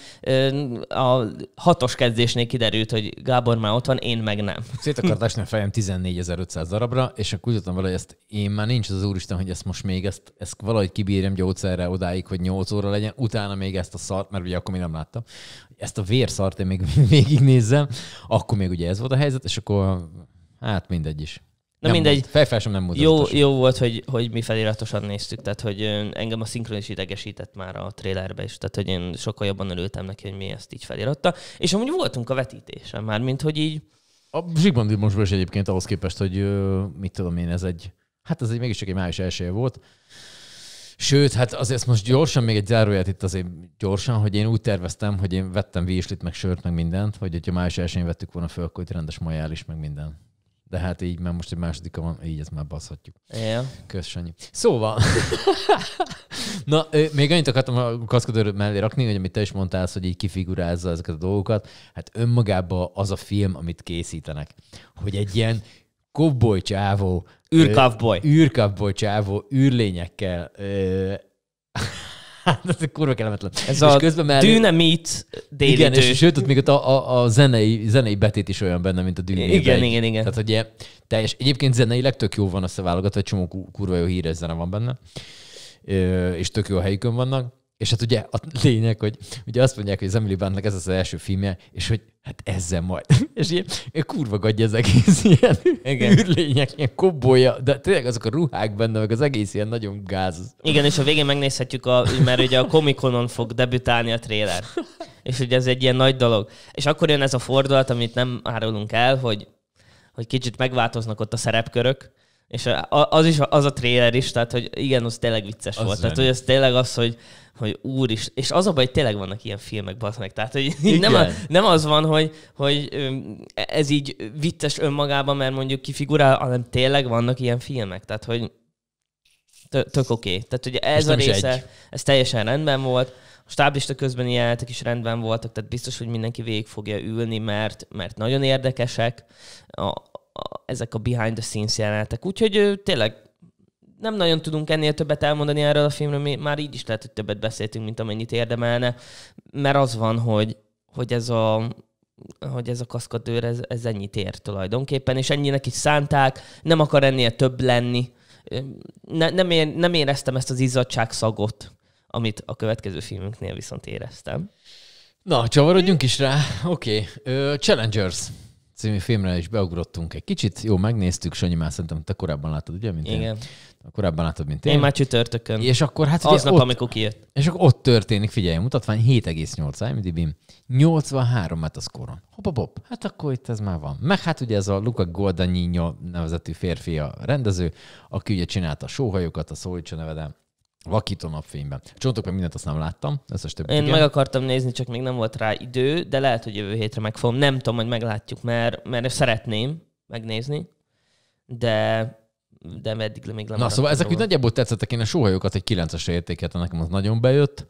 a hatos kezdésnél kiderült, hogy Gábor már ott van, én meg nem. [laughs] Szét akart esni a fejem 14.500 darabra, és akkor úgy vele, hogy ezt én már nincs az, az úristen, hogy ezt most még ezt, ezt valahogy kibírjam gyógyszerre odáig, hogy 8 óra legyen, utána még ezt a szart, mert ugye akkor még nem láttam, ezt a vérszart én még [laughs] végignézzem, akkor még ugye ez volt a helyzet, és akkor hát mindegy is. Na nem mindegy. Fejfásom nem mutatott. Jó, jó volt, hogy, hogy mi feliratosan néztük, tehát hogy engem a szinkron is idegesített már a trélerbe is, tehát hogy én sokkal jobban örültem neki, hogy mi ezt így feliratta. És amúgy voltunk a vetítésen már, mint hogy így... A Zsigmondi most is egyébként ahhoz képest, hogy mit tudom én, ez egy... Hát ez egy mégiscsak egy május elsője volt. Sőt, hát azért most gyorsan, még egy záróját itt azért gyorsan, hogy én úgy terveztem, hogy én vettem víslit, meg sört, meg mindent, hogy ha május elsőjén vettük volna föl, akkor itt rendes majál is, meg minden. De hát így, mert most egy másodika van, így ezt már baszhatjuk. Yeah. Köszönjük. Szóval, [laughs] na, még annyit akartam a kaszkadőr mellé rakni, hogy amit te is mondtál, hogy így kifigurázza ezeket a dolgokat. Hát önmagában az a film, amit készítenek, hogy egy ilyen kobboly csávó, űrkavboly, űrkavboly csávó, űrlényekkel, ö, hát ez kurva kellemetlen. Ez és a közben mellé... Dűne déli Igen, és sőt, ott még ott a, a, a zenei, zenei betét is olyan benne, mint a Dűne. Igen, igen, igen. Tehát, hogy teljes, egyébként zeneileg tök jó van a összeválogatva, egy csomó kurva jó híres zene van benne, és tök jó a helyükön vannak. És hát ugye a lényeg, hogy ugye azt mondják, hogy az Emily Bluntnak ez az első filmje, és hogy hát ezzel majd. [laughs] És ilyen, ilyen kurva gadja az egész ilyen Igen. űrlények, ilyen kobolya, de tényleg azok a ruhák benne, meg az egész ilyen nagyon gáz. Igen, és a végén megnézhetjük, a, mert ugye a komikonon fog debütálni a tréler. És ugye ez egy ilyen nagy dolog. És akkor jön ez a fordulat, amit nem árulunk el, hogy, hogy kicsit megváltoznak ott a szerepkörök, és az is az a trailer is, tehát hogy igen, az tényleg vicces az volt. Tehát, hogy ez tényleg az, hogy, hogy úr is, és az a baj, hogy tényleg vannak ilyen filmek, bazd meg. Tehát, hogy nem, a, nem, az van, hogy, hogy ez így vicces önmagában, mert mondjuk kifigurál, hanem tényleg vannak ilyen filmek. Tehát, hogy tök oké. Okay. Tehát, hogy ez a része, ez teljesen rendben volt. A stáblista közbeni jelentek is rendben voltak, tehát biztos, hogy mindenki végig fogja ülni, mert, mert nagyon érdekesek. A, ezek a behind the scenes jelenetek. Úgyhogy tényleg nem nagyon tudunk ennél többet elmondani erről a filmről, mi már így is lehet, hogy többet beszéltünk, mint amennyit érdemelne, mert az van, hogy, hogy ez a hogy ez a kaszkadőr, ez, ez ennyit ér tulajdonképpen, és ennyinek is szánták, nem akar ennél több lenni. Ne, nem, ér, nem éreztem ezt az izzadság szagot, amit a következő filmünknél viszont éreztem. Na, csavarodjunk is rá. Oké, okay. Challengers című filmre is beugrottunk egy kicsit. Jó, megnéztük, Sanyi már szerintem te korábban látod, ugye? Mint Igen. Én. Korábban látod, mint én. Én már csütörtökön. És akkor hát Aznap, ott, amikor kijött. És akkor ott történik, figyelj, mutatvány 7,8 imdb 83 metaskoron. Hopapop, hát akkor itt ez már van. Meg hát ugye ez a Luca Guadagnino nevezetű férfi a rendező, aki ugye csinálta a sóhajokat a Szóicsa nevedem Vakító napfényben. Csontok mert mindent azt nem láttam, összes többi. Én igen. meg akartam nézni, csak még nem volt rá idő, de lehet, hogy jövő hétre meg fogom. Nem tudom, hogy meglátjuk, mert, mert szeretném megnézni, de de eddig még Na szóval ezek úgy nagyjából tetszettek, én a sóhajókat egy 9-esre értékeltem, nekem az nagyon bejött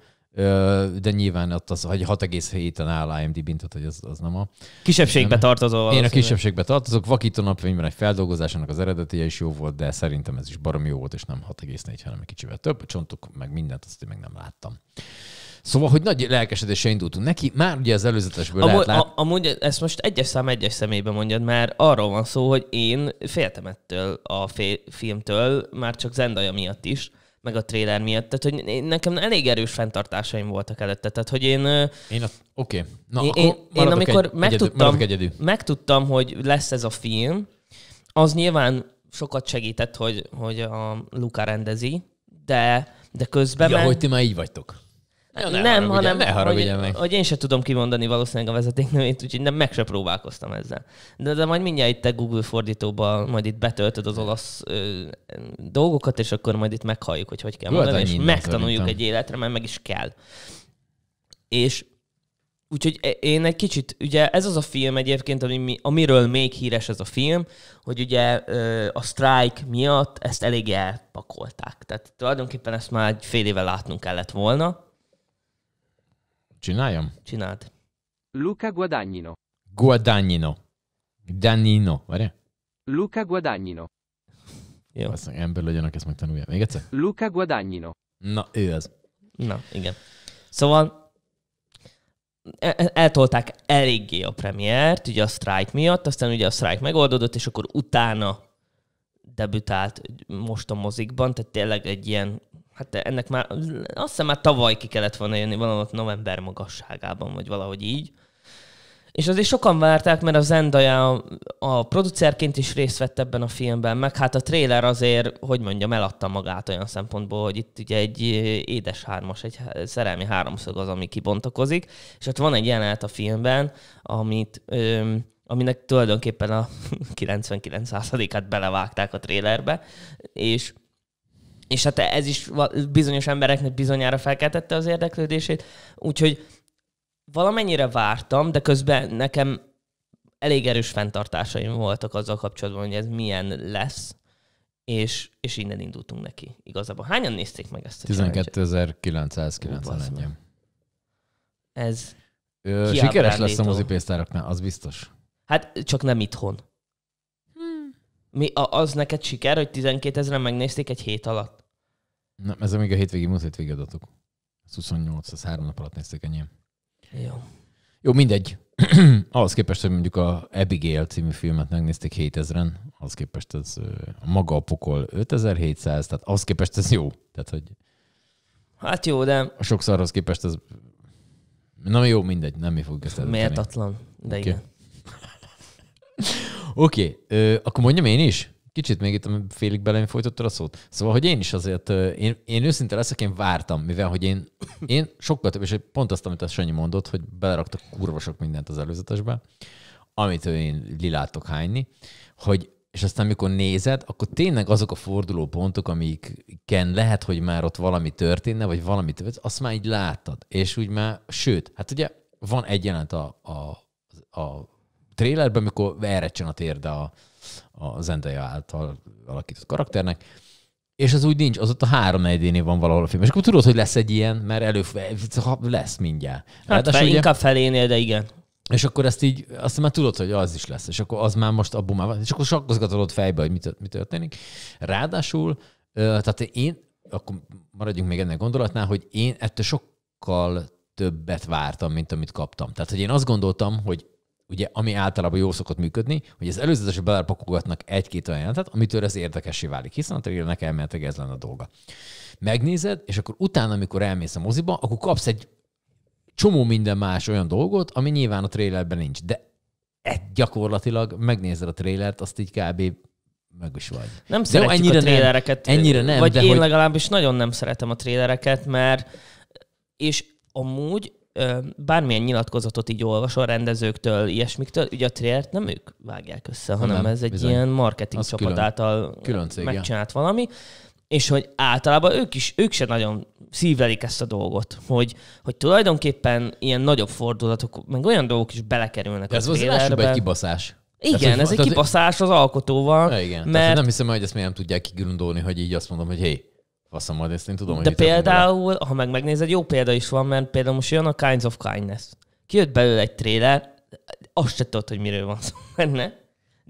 de nyilván ott az, hogy 6,7-en áll IMDb-n, tehát hogy az, az nem a... Kisebbségbe tartozó. Én a kisebbségbe tartozok. Vakító napfényben egy feldolgozásának az eredetije is jó volt, de szerintem ez is barom jó volt, és nem 6,4, hanem egy kicsivel több. A csontok meg mindent, azt én meg nem láttam. Szóval, hogy nagy lelkesedéssel indultunk neki, már ugye az előzetesből Amu- lehet lát... a, Amúgy ezt most egyes szám egyes személyben mondjad, mert arról van szó, hogy én féltem ettől a fél, filmtől, már csak Zendaya miatt is, meg a trailer miatt. Tehát, hogy nekem elég erős fenntartásaim voltak előtte. Tehát, hogy én... Én a... Oké. Okay. én, én amikor egy, megtudtam, egyedül, egyedül. megtudtam, hogy lesz ez a film, az nyilván sokat segített, hogy, hogy a Luka rendezi, de, de közben... Ja, meg... hogy ti már így vagytok. Ja, hát ne nem, hanem ne hogy, meg. hogy én sem tudom kimondani valószínűleg a nevét, úgyhogy nem, meg se próbálkoztam ezzel. De, de majd mindjárt itt a Google fordítóba, majd itt betöltöd az olasz ö, dolgokat, és akkor majd itt meghalljuk, hogy hogy kell Jó, hát mondani, és megtanuljuk egy életre, mert meg is kell. És Úgyhogy e, én egy kicsit, ugye ez az a film egyébként, ami, amiről még híres ez a film, hogy ugye a strike miatt ezt elég elpakolták. Tehát tulajdonképpen ezt már egy fél éve látnunk kellett volna, Csináljam? Csinált. Luca Guadagnino. Guadagnino. Danino, várjál? Luca Guadagnino. Jó. Azt ember legyenek, ezt megtanulja. Még egyszer? Luca Guadagnino. Na, ő az. Na, igen. Szóval el- e, eltolták eléggé a premiért, ugye a strike miatt, aztán ugye a strike megoldódott, és akkor utána debütált most a mozikban, tehát tényleg egy ilyen Hát ennek már, azt hiszem már tavaly ki kellett volna jönni, valahol november magasságában, vagy valahogy így. És azért sokan várták, mert a Zendaya a, producerként is részt vett ebben a filmben, meg hát a trailer azért, hogy mondjam, eladta magát olyan szempontból, hogy itt ugye egy édes hármas, egy szerelmi háromszög az, ami kibontakozik, és ott van egy jelenet a filmben, amit... Öm, aminek tulajdonképpen a 99%-át [laughs] belevágták a trailerbe és és hát ez is bizonyos embereknek bizonyára felkeltette az érdeklődését, úgyhogy valamennyire vártam, de közben nekem elég erős fenntartásaim voltak azzal kapcsolatban, hogy ez milyen lesz, és, és innen indultunk neki igazából. Hányan nézték meg ezt a 12.991 Ez Ö, Sikeres lesz a mozipénztáraknál, az biztos. Hát csak nem itthon. Mi, a, az neked siker, hogy 12 ezeren megnézték egy hét alatt? Nem, ez még a hétvégi, múlt hétvégi adatok. Ez 28, az három nap alatt nézték ennyi. Jó. Jó, mindegy. [clears throat] ahhoz képest, hogy mondjuk a Abigail című filmet megnézték 7000-en, ahhoz képest ez a maga a pokol 5700, tehát ahhoz képest ez jó. Tehát, hogy hát jó, de... A sokszor az képest ez... Na jó, mindegy, nem mi fogjuk ezt eldönteni. Méltatlan, de okay. igen. [laughs] Oké, okay, akkor mondjam én is? Kicsit még itt félig belem folytott a szót. Szóval, hogy én is azért, én, én őszinte leszek, én vártam, mivel hogy én, én sokkal több, és pont azt, amit a Sanyi mondott, hogy beleraktak kurva sok mindent az előzetesbe, amit én lilátok hányni, hogy és aztán mikor nézed, akkor tényleg azok a forduló pontok, amiken lehet, hogy már ott valami történne, vagy valami történne, azt már így láttad. És úgy már, sőt, hát ugye van egy jelent a, a, a trélerben, amikor elrecsen a térde a, a Zendaya által alakított karakternek, és az úgy nincs, az ott a három egyéni van valahol a film. És akkor tudod, hogy lesz egy ilyen, mert elő lesz mindjárt. Hát fel, ugye... inkább felénél, de igen. És akkor ezt így, azt már tudod, hogy az is lesz, és akkor az már most abban már van, és akkor sakkozgatod fejbe, hogy mi történik. Ráadásul, tehát én, akkor maradjunk még ennek gondolatnál, hogy én ettől sokkal többet vártam, mint amit kaptam. Tehát, hogy én azt gondoltam, hogy ugye, ami általában jó szokott működni, hogy az előzetesen belepakogatnak egy-két olyan jelentet, amitől ez érdekessé válik, hiszen a trailernek elméletileg ez lenne a dolga. Megnézed, és akkor utána, amikor elmész a moziba, akkor kapsz egy csomó minden más olyan dolgot, ami nyilván a trailerben nincs. De egy gyakorlatilag megnézed a trailert, azt így kb. meg is vagy. Nem de szeretjük ennyire a trélereket. Nem, ennyire nem. Vagy de én hogy... legalábbis nagyon nem szeretem a trélereket, mert és amúgy bármilyen nyilatkozatot így olvasol rendezőktől, ilyesmiktől, ugye a trailert nem ők vágják össze, hanem nem, ez egy bizony. ilyen marketing Az csapat külön, által külön cég, megcsinált ja. valami, és hogy általában ők is, ők se nagyon szívelik ezt a dolgot, hogy, hogy tulajdonképpen ilyen nagyobb fordulatok, meg olyan dolgok is belekerülnek ez a Ez az egy kibaszás. Igen, tehát, ez egy kibaszás az alkotóval. igen. Mert... Tehát, nem hiszem, hogy ezt miért nem tudják kigrundolni, hogy így azt mondom, hogy hé, hey, Faszomad, ezt én tudom, De hogy például, ha meg megnézed, jó példa is van, mert például most jön a Kinds of Kindness. Kijött belőle egy trailer, azt se tudod, hogy miről van szó [laughs] benne.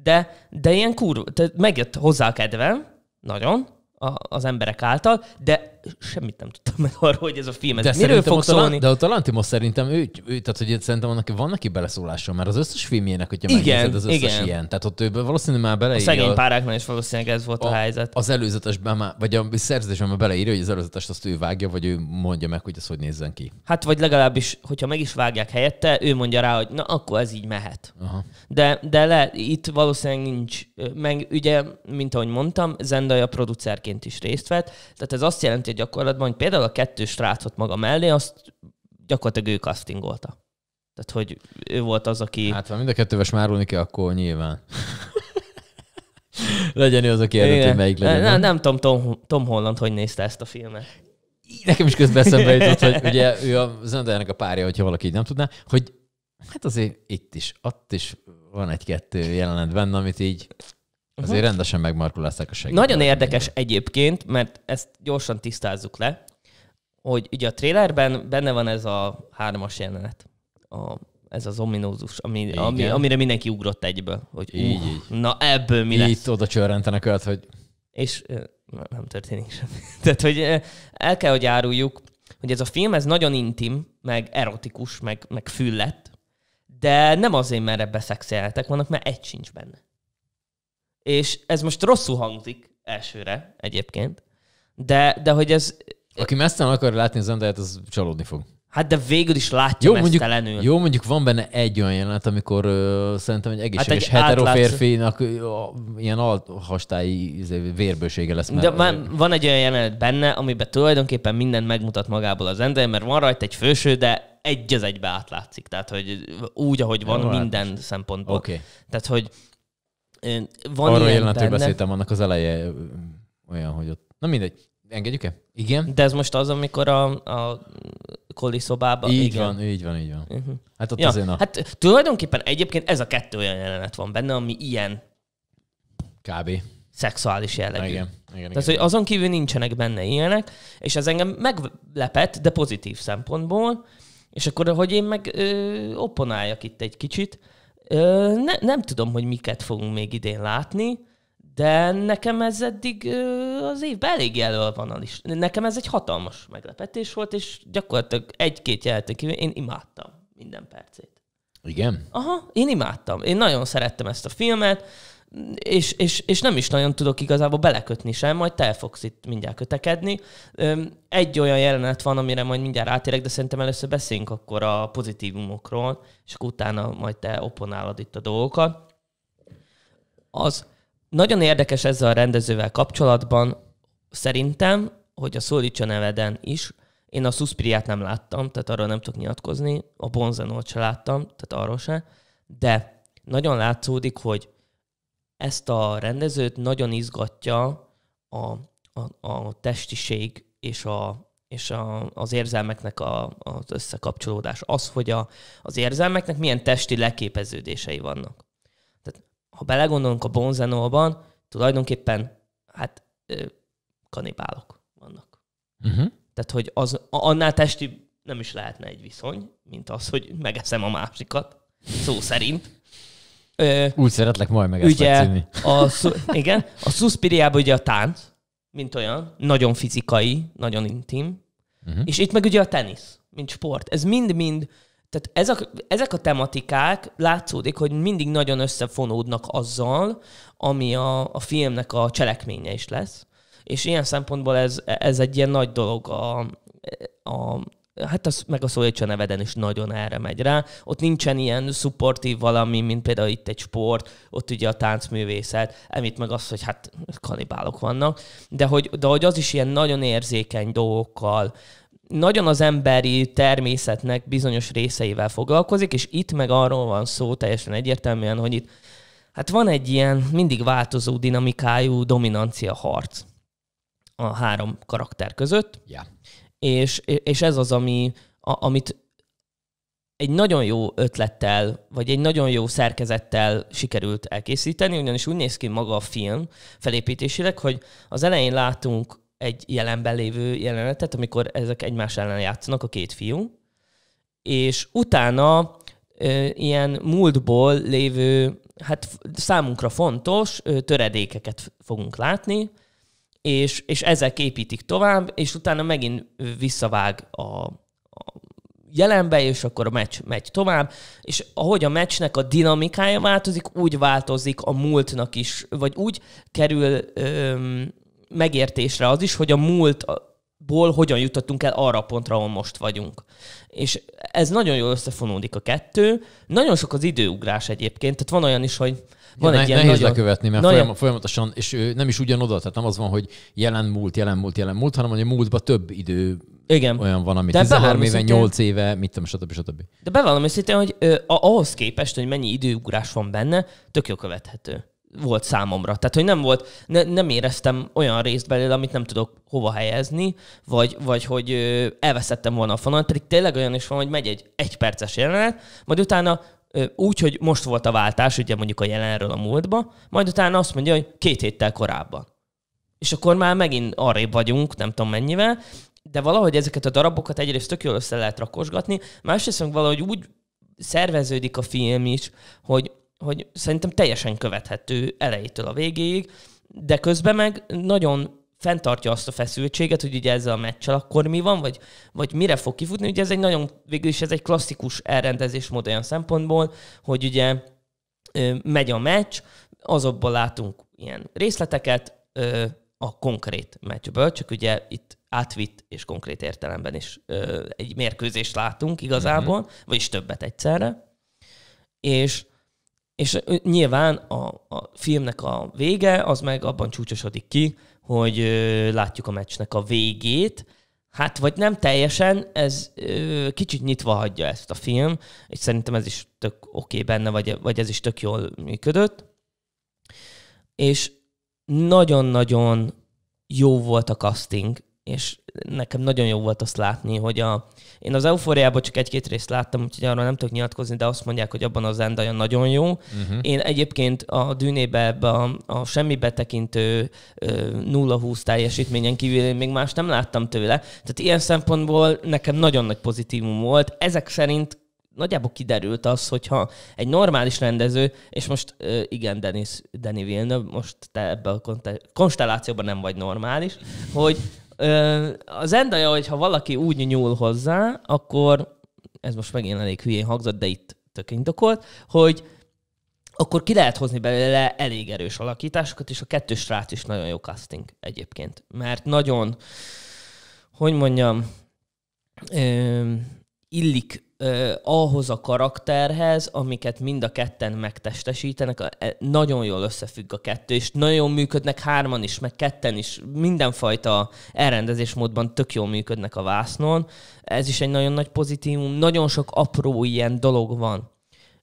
De, de ilyen kurva, tehát megjött hozzá a kedvem, nagyon, a, az emberek által, de semmit nem tudtam meg arról, hogy ez a film, ez de miről fog szólni. De a Tarantino szerintem ő, ő, tehát hogy szerintem annak van neki beleszólása, mert az összes filmjének, hogyha igen, megnézed, az összes igen. ilyen. Tehát ott ő valószínűleg már beleírja. A szegény páráknál is valószínűleg ez volt a, a helyzet. Az előzetesben már, vagy a szerződésben már beleírja, hogy az előzetes azt ő vágja, vagy ő mondja meg, hogy ez hogy nézzen ki. Hát vagy legalábbis, hogyha meg is vágják helyette, ő mondja rá, hogy na akkor ez így mehet. Aha. De, de le, itt valószínűleg nincs, meg ugye, mint ahogy mondtam, Zendaya producerként is részt vett, tehát ez azt jelenti, gyakorlatban, hogy például a kettős srácot maga mellé, azt gyakorlatilag ő castingolta. Tehát, hogy ő volt az, aki... Hát, ha mind a kettőves márulni kell, akkor nyilván. [laughs] legyen ő az, aki előtt, hogy melyik legyen. Nem, nem, nem tudom Tom, Tom Holland, hogy nézte ezt a filmet. Nekem is közben eszembe jutott, hogy ugye ő a Zendájának a párja, hogyha valaki így nem tudná, hogy hát azért itt is, ott is van egy-kettő jelenet benne, amit így uh-huh. rendesen megmarkolázták a segítséget. Nagyon érdekes egyébként, mert ezt gyorsan tisztázzuk le, hogy ugye a trailerben benne van ez a hármas jelenet. A, ez az ominózus, ami, ami, amire mindenki ugrott egyből. Hogy, így, uh, így. Na ebből mi így lesz? Itt oda csörrentenek őt, hogy... És nem történik semmi. [laughs] Tehát, hogy el kell, hogy áruljuk, hogy ez a film, ez nagyon intim, meg erotikus, meg, meg füllett, de nem azért, mert ebbe szexeltek vannak, mert egy sincs benne és ez most rosszul hangzik elsőre egyébként, de, de hogy ez... Aki mesztelen akar látni az Zendayát, az csalódni fog. Hát de végül is látja jó, Jó, mondjuk van benne egy olyan jelenet, amikor ö, szerintem egy egészséges hát egy heteroférfinak ilyen alhastályi izé, vérbősége lesz. Mert, de van, van egy olyan jelenet benne, amiben tulajdonképpen mindent megmutat magából az ember, mert van rajta egy főső, de egy az egybe átlátszik. Tehát, hogy úgy, ahogy van, van hát minden hát. szempontból. Okay. Tehát, hogy van Arról jelenetről beszéltem annak az eleje olyan, hogy ott... Na mindegy, engedjük-e? Igen. De ez most az, amikor a, a koli szobában... Így igen. van, így van, így van. Uh-huh. Hát ott ja, azért a... Hát tulajdonképpen egyébként ez a kettő olyan jelenet van benne, ami ilyen... Kb. Szexuális jellegű. Igen, igen. Igen, Tehát, igen. hogy azon kívül nincsenek benne ilyenek, és ez engem meglepett, de pozitív szempontból, és akkor, hogy én meg ö, opponáljak itt egy kicsit, Ö, ne, nem tudom, hogy miket fogunk még idén látni, de nekem ez eddig ö, az évben elég jelöl van a list. Nekem ez egy hatalmas meglepetés volt, és gyakorlatilag egy-két kívül én imádtam minden percét. Igen? Aha, én imádtam. Én nagyon szerettem ezt a filmet és, és, és nem is nagyon tudok igazából belekötni sem, majd te fogsz itt mindjárt kötekedni. Egy olyan jelenet van, amire majd mindjárt átérek, de szerintem először beszéljünk akkor a pozitívumokról, és akkor utána majd te oponálod itt a dolgokat. Az nagyon érdekes ezzel a rendezővel kapcsolatban, szerintem, hogy a Szólítsa neveden is, én a Suspiriát nem láttam, tehát arról nem tudok nyilatkozni, a Bonzenót se láttam, tehát arról se, de nagyon látszódik, hogy ezt a rendezőt nagyon izgatja a, a, a testiség és, a, és a, az érzelmeknek a, az összekapcsolódás. Az, hogy a, az érzelmeknek milyen testi leképeződései vannak. Tehát, ha belegondolunk a Bonzenóban, tulajdonképpen hát kanibálok vannak. Uh-huh. Tehát, hogy az, annál testi nem is lehetne egy viszony, mint az, hogy megeszem a másikat, szó szerint. Ö, Úgy szeretlek majd meg ezt ugye a, igen, a Suspiriában ugye a tánc, mint olyan, nagyon fizikai, nagyon intim, uh-huh. és itt meg ugye a tenisz, mint sport. Ez mind-mind, tehát ez a, ezek a tematikák látszódik, hogy mindig nagyon összefonódnak azzal, ami a, a filmnek a cselekménye is lesz. És ilyen szempontból ez, ez egy ilyen nagy dolog a, a, hát az, meg a szója neveden is nagyon erre megy rá. Ott nincsen ilyen szupportív valami, mint például itt egy sport, ott ugye a táncművészet, emit meg az, hogy hát kanibálok vannak, de hogy, de hogy az is ilyen nagyon érzékeny dolgokkal, nagyon az emberi természetnek bizonyos részeivel foglalkozik, és itt meg arról van szó teljesen egyértelműen, hogy itt hát van egy ilyen mindig változó dinamikájú dominancia harc a három karakter között. Yeah és, és ez az, ami, a, amit egy nagyon jó ötlettel, vagy egy nagyon jó szerkezettel sikerült elkészíteni, ugyanis úgy néz ki maga a film felépítésileg, hogy az elején látunk egy jelenben lévő jelenetet, amikor ezek egymás ellen játszanak a két fiú, és utána ö, ilyen múltból lévő, hát számunkra fontos ö, töredékeket fogunk látni, és, és ezek építik tovább, és utána megint visszavág a, jelenbe, és akkor a meccs megy tovább, és ahogy a meccsnek a dinamikája változik, úgy változik a múltnak is, vagy úgy kerül öm, megértésre az is, hogy a múltból hogyan jutottunk el arra a pontra, ahol most vagyunk. És ez nagyon jól összefonódik a kettő. Nagyon sok az időugrás egyébként, tehát van olyan is, hogy van ne, egy ilyen nehéz nagyon... lekövetni, mert nagyon... folyamatosan, és nem is ugyanoda, tehát nem az van, hogy jelen múlt, jelen múlt, jelen múlt, hanem hogy a múltban több idő igen. olyan van, amit 13 éve, 8 éve, mit tudom, stb. stb. De bevallom őszintén, hogy ö, ahhoz képest, hogy mennyi időugrás van benne, tök jó követhető volt számomra. Tehát, hogy nem volt, ne, nem éreztem olyan részt belőle, amit nem tudok hova helyezni, vagy, vagy hogy ö, elveszettem volna a fonalat, pedig tényleg olyan is van, hogy megy egy egyperces jelenet, majd utána úgy, hogy most volt a váltás, ugye mondjuk a jelenről a múltba, majd utána azt mondja, hogy két héttel korábban. És akkor már megint arrébb vagyunk, nem tudom mennyivel, de valahogy ezeket a darabokat egyrészt tök jól össze lehet rakosgatni, másrészt meg valahogy úgy szerveződik a film is, hogy, hogy szerintem teljesen követhető elejétől a végéig, de közben meg nagyon fenntartja azt a feszültséget, hogy ugye ezzel a meccsel akkor mi van, vagy, vagy mire fog kifutni. Ugye ez egy nagyon, végül is ez egy klasszikus elrendezésmód olyan szempontból, hogy ugye megy a meccs, azokból látunk ilyen részleteket a konkrét meccsből, csak ugye itt átvitt és konkrét értelemben is egy mérkőzést látunk igazából, mm-hmm. vagyis többet egyszerre. És és nyilván a, a filmnek a vége az meg abban csúcsosodik ki, hogy ö, látjuk a meccsnek a végét. Hát vagy nem teljesen, ez ö, kicsit nyitva hagyja ezt a film, és szerintem ez is tök oké okay benne, vagy, vagy ez is tök jól működött. És nagyon-nagyon jó volt a casting és nekem nagyon jó volt azt látni, hogy a, én az eufóriában csak egy-két részt láttam, úgyhogy arról nem tudok nyilatkozni, de azt mondják, hogy abban az Zendaya nagyon jó. Uh-huh. Én egyébként a dűnébe ebbe a, a semmi betekintő 0-20 teljesítményen kívül még más nem láttam tőle. Tehát ilyen szempontból nekem nagyon nagy pozitívum volt. Ezek szerint nagyjából kiderült az, hogyha egy normális rendező, és most igen, Denis, Denis Villeneuve, most te ebben a konstellációban nem vagy normális, hogy az endaja, hogyha valaki úgy nyúl hozzá, akkor, ez most megint elég hülyén hangzott, de itt tök indokolt, hogy akkor ki lehet hozni belőle elég erős alakításokat, és a kettős srác is nagyon jó casting egyébként. Mert nagyon, hogy mondjam, illik ö, ahhoz a karakterhez, amiket mind a ketten megtestesítenek, e, nagyon jól összefügg a kettő, és nagyon működnek hárman is, meg ketten is, mindenfajta elrendezésmódban tök jól működnek a vásznon. Ez is egy nagyon nagy pozitívum, nagyon sok apró ilyen dolog van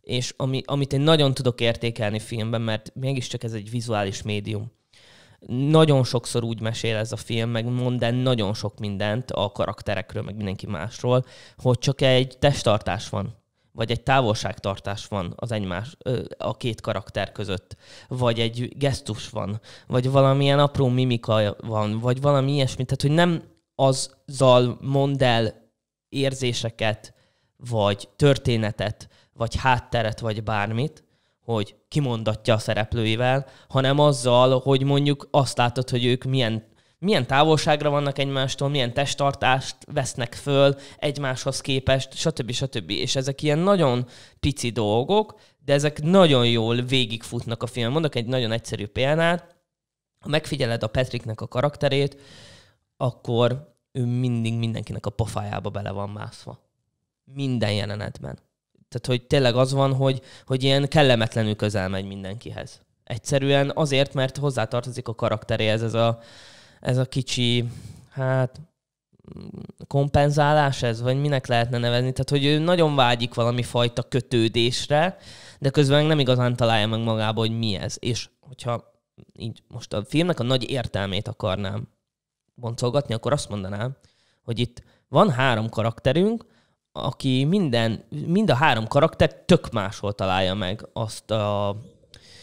és ami, amit én nagyon tudok értékelni filmben, mert mégiscsak ez egy vizuális médium nagyon sokszor úgy mesél ez a film, meg mond nagyon sok mindent a karakterekről, meg mindenki másról, hogy csak egy testtartás van vagy egy távolságtartás van az egymás, a két karakter között, vagy egy gesztus van, vagy valamilyen apró mimika van, vagy valami ilyesmi. Tehát, hogy nem azzal mond el érzéseket, vagy történetet, vagy hátteret, vagy bármit, hogy kimondatja a szereplőivel, hanem azzal, hogy mondjuk azt látod, hogy ők milyen milyen távolságra vannak egymástól, milyen testtartást vesznek föl egymáshoz képest, stb. stb. És ezek ilyen nagyon pici dolgok, de ezek nagyon jól végigfutnak a film. Mondok egy nagyon egyszerű példát. Ha megfigyeled a Patricknek a karakterét, akkor ő mindig mindenkinek a pofájába bele van mászva. Minden jelenetben. Tehát, hogy tényleg az van, hogy, hogy ilyen kellemetlenül közel megy mindenkihez. Egyszerűen azért, mert hozzátartozik a karakteréhez ez a, ez a kicsi, hát kompenzálás ez, vagy minek lehetne nevezni? Tehát, hogy ő nagyon vágyik valami fajta kötődésre, de közben nem igazán találja meg magába, hogy mi ez. És hogyha így most a filmnek a nagy értelmét akarnám boncolgatni, akkor azt mondanám, hogy itt van három karakterünk, aki minden, mind a három karakter tök máshol találja meg azt a...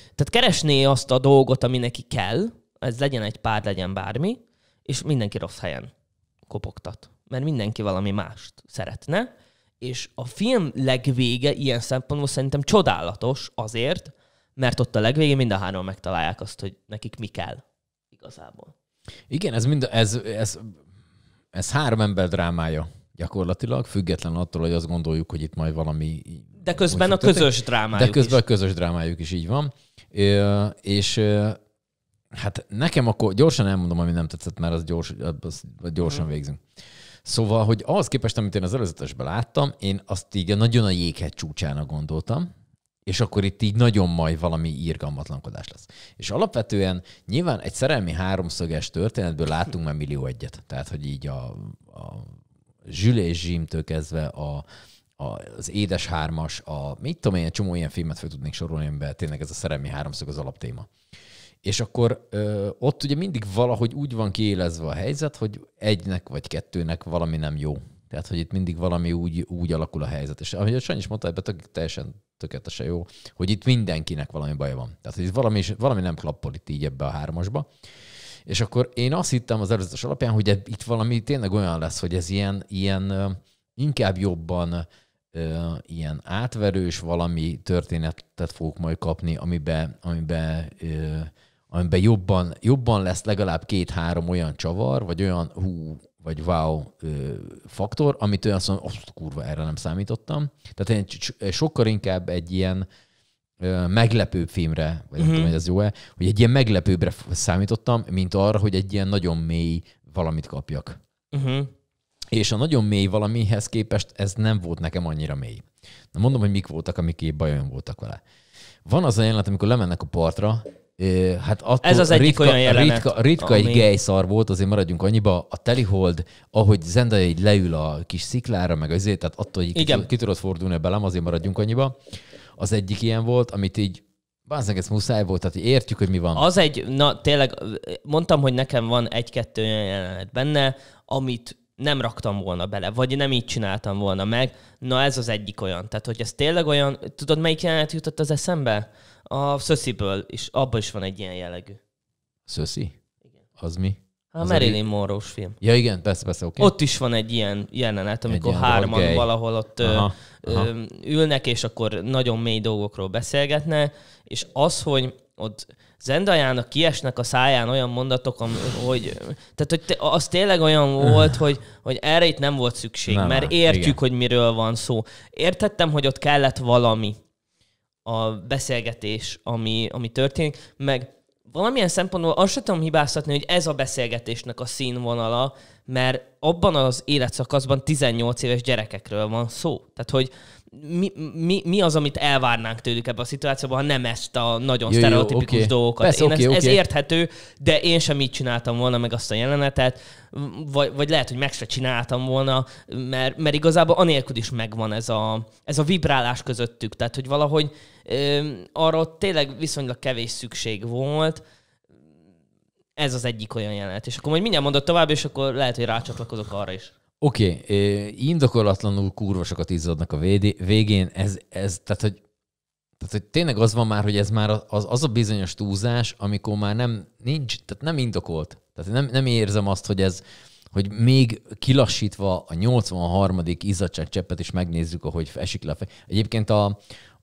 Tehát keresné azt a dolgot, ami neki kell, ez legyen egy pár, legyen bármi, és mindenki rossz helyen kopogtat. Mert mindenki valami mást szeretne, és a film legvége ilyen szempontból szerintem csodálatos azért, mert ott a legvégén mind a három megtalálják azt, hogy nekik mi kell igazából. Igen, ez mind, ez, ez, ez három ember drámája gyakorlatilag, független attól, hogy azt gondoljuk, hogy itt majd valami... De közben a közös drámájuk De közben is. a közös drámájuk is így van. és hát nekem akkor gyorsan elmondom, ami nem tetszett, mert az gyors, az gyorsan hmm. végzünk. Szóval, hogy ahhoz képest, amit én az előzetesben láttam, én azt így nagyon a jéghegy csúcsának gondoltam, és akkor itt így nagyon majd valami írgalmatlankodás lesz. És alapvetően nyilván egy szerelmi háromszöges történetből látunk már millió egyet. Tehát, hogy így a, a Jules és Zsímtől kezdve a, a, az Édes Hármas, a mit tudom én, csomó ilyen filmet fel tudnék sorolni, amiben tényleg ez a szerelmi háromszög az alaptéma. És akkor ö, ott ugye mindig valahogy úgy van kiélezve a helyzet, hogy egynek vagy kettőnek valami nem jó. Tehát, hogy itt mindig valami úgy, úgy alakul a helyzet. És ahogy a Sanyi is mondta, ebben tök, teljesen tökéletesen jó, hogy itt mindenkinek valami baja van. Tehát, hogy itt valami, valami nem klappol itt így ebbe a hármasba. És akkor én azt hittem az előzetes alapján, hogy itt valami tényleg olyan lesz, hogy ez ilyen, ilyen inkább jobban ilyen átverős valami történetet fogok majd kapni, amiben, amiben, amiben jobban, jobban lesz legalább két-három olyan csavar, vagy olyan hú, vagy wow faktor, amit olyan azt mondom, kurva, erre nem számítottam. Tehát én sokkal inkább egy ilyen, meglepő filmre, vagy nem uh-huh. tudom, mhm. hogy ez jó-e, hogy egy ilyen meglepőbbre számítottam, mint arra, hogy egy ilyen nagyon mély valamit kapjak. Uh-huh. És a nagyon mély valamihez képest ez nem volt nekem annyira mély. Na mondom, hogy mik voltak, amik épp bajom voltak vele. Van az a jelenet, amikor lemennek a partra, hát attól Ez az egyik ritka, olyan jelenet, ritka, ritka ami... egy szar volt, azért maradjunk annyiba, a telihold, ahogy Zendaya így leül a kis sziklára, meg azért, tehát attól, hogy Igen. ki tudott fordulni belem, azért maradjunk annyiba az egyik ilyen volt, amit így Bázzeg, ez muszáj volt, tehát értjük, hogy mi van. Az egy, na tényleg, mondtam, hogy nekem van egy-kettő jelenet benne, amit nem raktam volna bele, vagy nem így csináltam volna meg. Na ez az egyik olyan. Tehát, hogy ez tényleg olyan, tudod, melyik jelenet jutott az eszembe? A Szösziből, és abban is van egy ilyen jellegű. Szöszi? Igen. Az mi? A Marilyn monroe film. Ja igen, persze, persze, oké. Okay. Ott is van egy ilyen jelenet, amikor egy ilyen hárman dolgely. valahol ott aha, ö, aha. ülnek, és akkor nagyon mély dolgokról beszélgetne, és az, hogy ott Zendajának kiesnek a száján olyan mondatok, am, hogy, tehát, hogy te, az tényleg olyan volt, hogy, hogy erre itt nem volt szükség, nem, mert értjük, igen. hogy miről van szó. Értettem, hogy ott kellett valami a beszélgetés, ami, ami történik, meg valamilyen szempontból azt sem tudom hibáztatni, hogy ez a beszélgetésnek a színvonala, mert abban az életszakaszban 18 éves gyerekekről van szó. Tehát, hogy mi, mi, mi az, amit elvárnánk tőlük ebbe a szituációban, ha nem ezt a nagyon jó, sztereotipikus jó, okay. dolgokat. Persze, én okay, ez, okay. ez érthető, de én sem így csináltam volna meg azt a jelenetet, vagy, vagy lehet, hogy meg se csináltam volna, mert, mert igazából anélkül is megvan ez a, ez a vibrálás közöttük. Tehát, hogy valahogy arra tényleg viszonylag kevés szükség volt, ez az egyik olyan jelenet. És akkor majd mindjárt mondod tovább, és akkor lehet, hogy rácsatlakozok arra is. Oké, okay. indokolatlanul kurvasokat izzadnak a végén, ez, ez tehát, hogy tehát, hogy tényleg az van már, hogy ez már az, az a bizonyos túlzás, amikor már nem, nincs, tehát nem indokolt. Tehát nem, nem érzem azt, hogy ez, hogy még kilassítva a 83. izzadság cseppet is megnézzük, ahogy esik le. Egyébként a,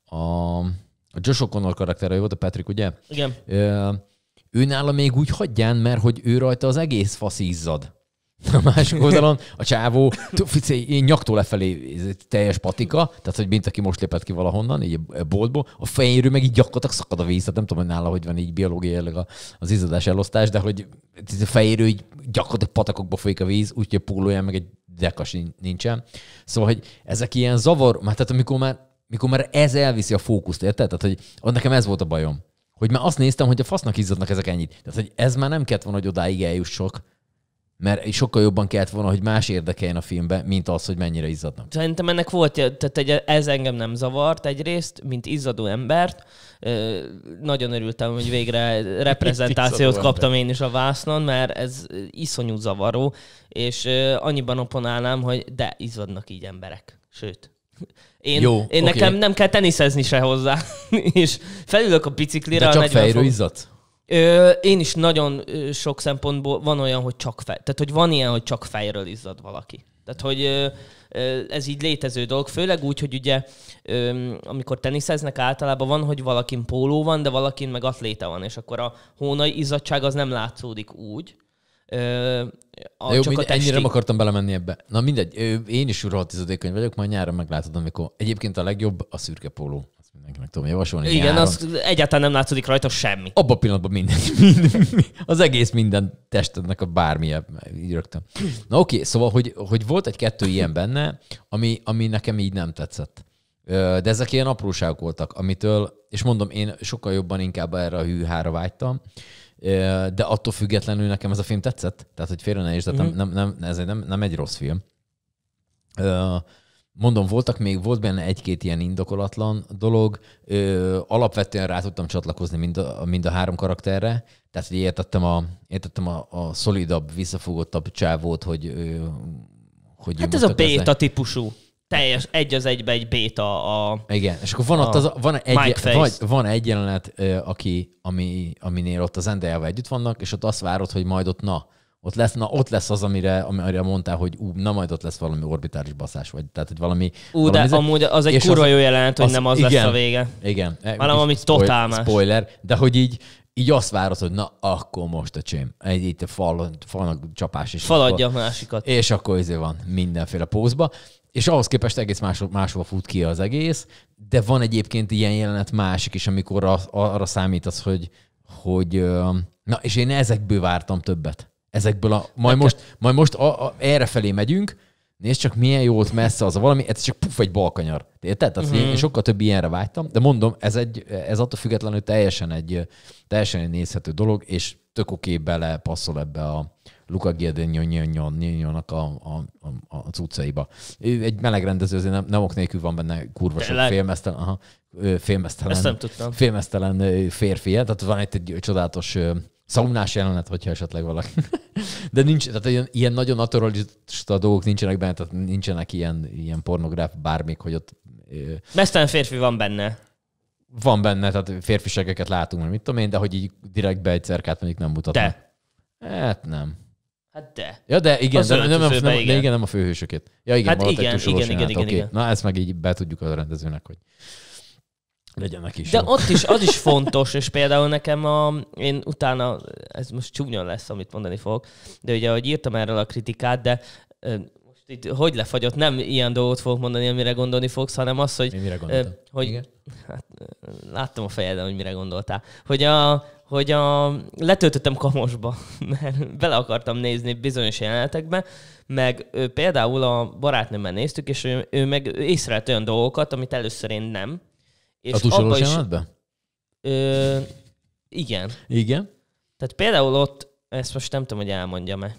a, a Josh O'Connor karaktere volt, a Patrick, ugye? Igen. Ö, ő nála még úgy hagyján, mert hogy ő rajta az egész fasz izzad. [laughs] A másik oldalon a csávó én nyaktól lefelé teljes patika, tehát hogy mint aki most lépett ki valahonnan, így a boltból, a fejéről meg így gyakorlatilag szakad a víz, tehát nem tudom, hogy nála hogy van így biológiailag az izzadás elosztás, de hogy a fejéről így gyakorlatilag patakokba folyik a víz, úgyhogy a pólóján meg egy dekas nincsen. Szóval, hogy ezek ilyen zavar, mert tehát amikor már mikor már ez elviszi a fókuszt, érted? Tehát, hogy ott nekem ez volt a bajom. Hogy már azt néztem, hogy a fasznak izzadnak ezek ennyit. Tehát, hogy ez már nem kellett volna, hogy odáig eljussok, mert sokkal jobban kellett volna, hogy más érdekeljen a filmbe, mint az, hogy mennyire izzadnak. Szerintem ennek volt, tehát egy, ez engem nem zavart egyrészt, mint izzadó embert. Ö, nagyon örültem, hogy végre reprezentációt kaptam én is a vásznon, mert ez iszonyú zavaró, és ö, annyiban oponálnám, hogy de izzadnak így emberek. Sőt, én, Jó, én okay. nekem nem kell teniszezni se hozzá. [laughs] és felülök a biciklire. De csak a fejről izzadsz? én is nagyon sok szempontból van olyan, hogy csak fej. Tehát, hogy van ilyen, hogy csak fejről izzad valaki. Tehát, hogy ez így létező dolog, főleg úgy, hogy ugye amikor teniszeznek általában van, hogy valakin póló van, de valakin meg atléta van, és akkor a hónai izzadság az nem látszódik úgy, a, jó, csak mind, a testi... ennyire nem akartam belemenni ebbe. Na mindegy, én is uraltizadékony vagyok, majd nyáron meglátod, amikor egyébként a legjobb a szürke póló mindenkinek tudom javasolni. Igen, nyáron. az egyáltalán nem látszik rajta semmi. Abban a pillanatban minden, [laughs] minden, az egész minden testednek a bármilyen, így rögtön. Na oké, szóval, hogy, hogy volt egy-kettő ilyen benne, ami, ami nekem így nem tetszett. De ezek ilyen apróságok voltak, amitől, és mondom, én sokkal jobban inkább erre a hűhára vágytam, de attól függetlenül nekem ez a film tetszett. Tehát, hogy félre ne is, de mm-hmm. nem, nem, ez egy, nem, nem egy rossz film. Mondom, voltak még, volt benne egy-két ilyen indokolatlan dolog. alapvetően rá tudtam csatlakozni mind a, mind a három karakterre, tehát hogy értettem a, értettem a, a szolidabb, visszafogottabb csávót, hogy hogy hát ez a béta típusú teljes egy az egybe egy béta a... Igen, és akkor van ott az, van egy, vagy van egy jelenet, aki, ami, aminél ott az ndl együtt vannak, és ott azt várod, hogy majd ott na, ott lesz, na, ott lesz az, amire, amire mondtál, hogy ú, na majd ott lesz valami orbitális baszás, vagy tehát, hogy valami... Ú, de valami, amúgy az egy kurva jó jelenet, hogy az, nem az igen, lesz a vége. Igen. E, valami, ami totál más. Spoiler, de hogy így, így azt várod, hogy na, akkor most a csém. Egy itt a fal, falnak csapás is. Faladja a másikat. És akkor izé van mindenféle pózba és ahhoz képest egész máshol, máshol fut ki az egész, de van egyébként ilyen jelenet másik is, amikor a, arra számítasz, hogy, hogy na, és én ezekből vártam többet. Ezekből a, majd most, majd most a, a, erre felé megyünk, nézd csak milyen jót messze az a valami, ez csak puf, egy balkanyar. Érted? Tehát uh-huh. én mhm. sokkal több ilyenre vágytam, de mondom, ez, egy, ez attól függetlenül teljesen egy, teljesen egy nézhető dolog, és tök oké okay passzol ebbe a, Luca Giedényonnak a, a, a, a cuccaiba. Egy meleg rendező azért nem, nem ok nélkül van benne kurva sok félmeztelen, aha, félmeztelen, félmeztelen férfi. Hát, tehát van itt egy csodálatos szaunás jelenet, hogyha esetleg valaki. [laughs] De nincs, tehát ilyen, ilyen nagyon naturalista dolgok nincsenek benne, tehát nincsenek ilyen, ilyen pornográf bármik, hogy ott... Mesztelen férfi van benne van benne, tehát férfiségeket látunk, mert mit tudom én, de hogy így direkt be egy cerkát mondjuk nem mutatnak. De. Hát nem. Hát de. Ja, de igen, de, nem, nem, nem, igen. de igen, nem a főhősökét. Ja, igen, hát igen, igen, igen, igen, okay. igen. Na, ezt meg így betudjuk a rendezőnek, hogy legyenek is. De jó. ott is, az is [laughs] fontos, és például nekem a, én utána, ez most csúnyan lesz, amit mondani fogok, de ugye, ahogy írtam erről a kritikát, de itt hogy lefagyott, nem ilyen dolgot fogok mondani, amire gondolni fogsz, hanem az, hogy... Én mire gondoltam? Hogy, Igen? Hát, láttam a fejedben, hogy mire gondoltál. Hogy a, hogy a, letöltöttem kamosba, [laughs] mert bele akartam nézni bizonyos jelenetekbe, meg ő, például a barátnőmmel néztük, és ő, ő meg ő észrelt olyan dolgokat, amit először én nem. És a is, jelenetben? Ö, igen. Igen? Tehát például ott, ezt most nem tudom, hogy elmondjam-e.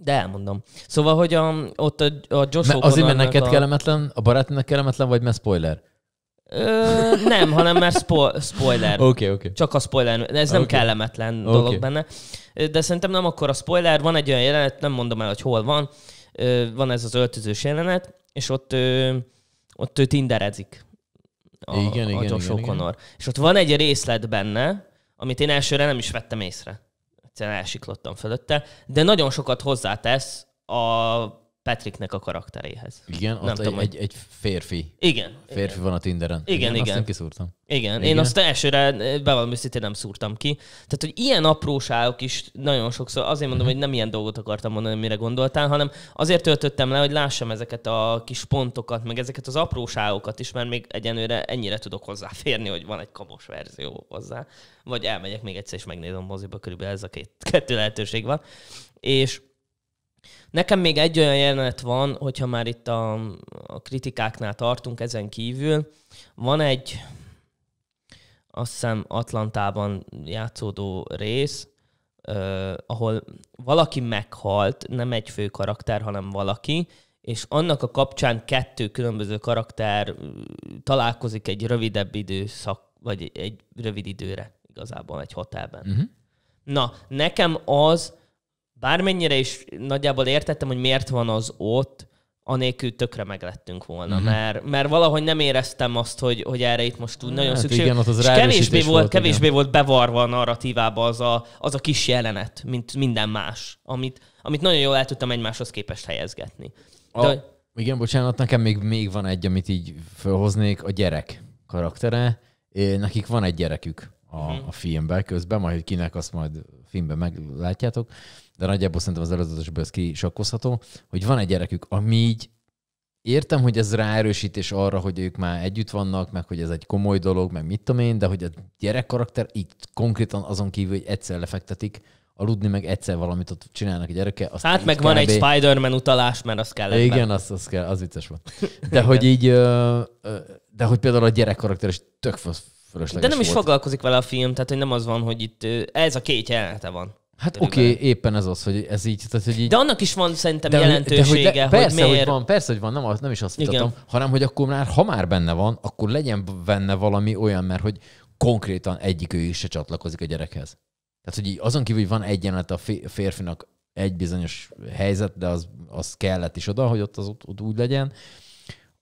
De elmondom. Szóval, hogy a, ott a, a Josh Mert Azért, mert neked a... kellemetlen, a barátnak kellemetlen, vagy mert spoiler? Ö, nem, hanem mert spo- spoiler. [laughs] Oké, okay, okay. Csak a spoiler. ez okay. nem kellemetlen okay. dolog benne. De szerintem nem akkor a spoiler. Van egy olyan jelenet, nem mondom el, hogy hol van. Van ez az öltözős jelenet, és ott, ott ő tinderezik. A, igen, a igen, Josh igen, igen. És ott van egy részlet benne, amit én elsőre nem is vettem észre egyszerűen elsiklottam fölötte, de nagyon sokat hozzátesz a Patricknek a karakteréhez. Igen, nem ott tudom, egy, egy férfi. Igen. Férfi igen. van a Tinderen. Igen, igen. igen. Azt kiszúrtam. Igen, igen. én azt elsőre eh, bevallom őszintén nem szúrtam ki. Tehát, hogy ilyen apróságok is nagyon sokszor, azért mondom, uh-huh. hogy nem ilyen dolgot akartam mondani, mire gondoltál, hanem azért töltöttem le, hogy lássam ezeket a kis pontokat, meg ezeket az apróságokat is, mert még egyenőre ennyire tudok hozzáférni, hogy van egy kamos verzió hozzá. Vagy elmegyek még egyszer, és megnézem moziba, körülbelül ez a két, kettő lehetőség van. És Nekem még egy olyan jelenet van, hogyha már itt a, a kritikáknál tartunk ezen kívül. Van egy, azt hiszem Atlantában játszódó rész, Uh, ahol valaki meghalt, nem egy fő karakter, hanem valaki, és annak a kapcsán kettő különböző karakter találkozik egy rövidebb időszak, vagy egy rövid időre igazából egy hotelben. Uh-huh. Na, nekem az bármennyire is nagyjából értettem, hogy miért van az ott, anélkül tökre meglettünk volna, uh-huh. mert, mert valahogy nem éreztem azt, hogy, hogy erre itt most úgy nagyon hát szükség. Igen, az és kevésbé, volt, volt, kevésbé igen. volt bevarva a narratívába az a, az a kis jelenet, mint minden más, amit, amit nagyon jól el tudtam egymáshoz képest helyezgetni. De, igen, bocsánat, nekem még, még van egy, amit így felhoznék, a gyerek karaktere. É, nekik van egy gyerekük a, uh-huh. a filmben közben, majd kinek azt majd filmben meglátjátok de nagyjából szerintem az előzetesből ez kisakkozható, hogy van egy gyerekük, ami így értem, hogy ez ráerősítés arra, hogy ők már együtt vannak, meg hogy ez egy komoly dolog, meg mit tudom én, de hogy a gyerek karakter így konkrétan azon kívül, hogy egyszer lefektetik, aludni, meg egyszer valamit ott csinálnak a gyereke. Azt hát meg kb... van egy Spider-Man utalás, mert az kell. Igen, az, az, kell, az vicces volt. De hogy így, de hogy például a gyerek karakter is tök fölösleges De nem is volt. foglalkozik vele a film, tehát hogy nem az van, hogy itt ez a két jelenete van. Hát oké, okay, éppen ez az, hogy ez így, tehát, hogy így... De annak is van szerintem de, jelentősége, de, hogy, le, persze, hogy, miért... hogy van, persze, hogy van, nem, nem is azt vitatom, hanem hogy akkor már, ha már benne van, akkor legyen benne valami olyan, mert hogy konkrétan egyik ő is se csatlakozik a gyerekhez. Tehát, hogy így azon kívül, hogy van egyenlet a férfinak egy bizonyos helyzet, de az, az kellett is oda, hogy ott az ott, ott úgy legyen,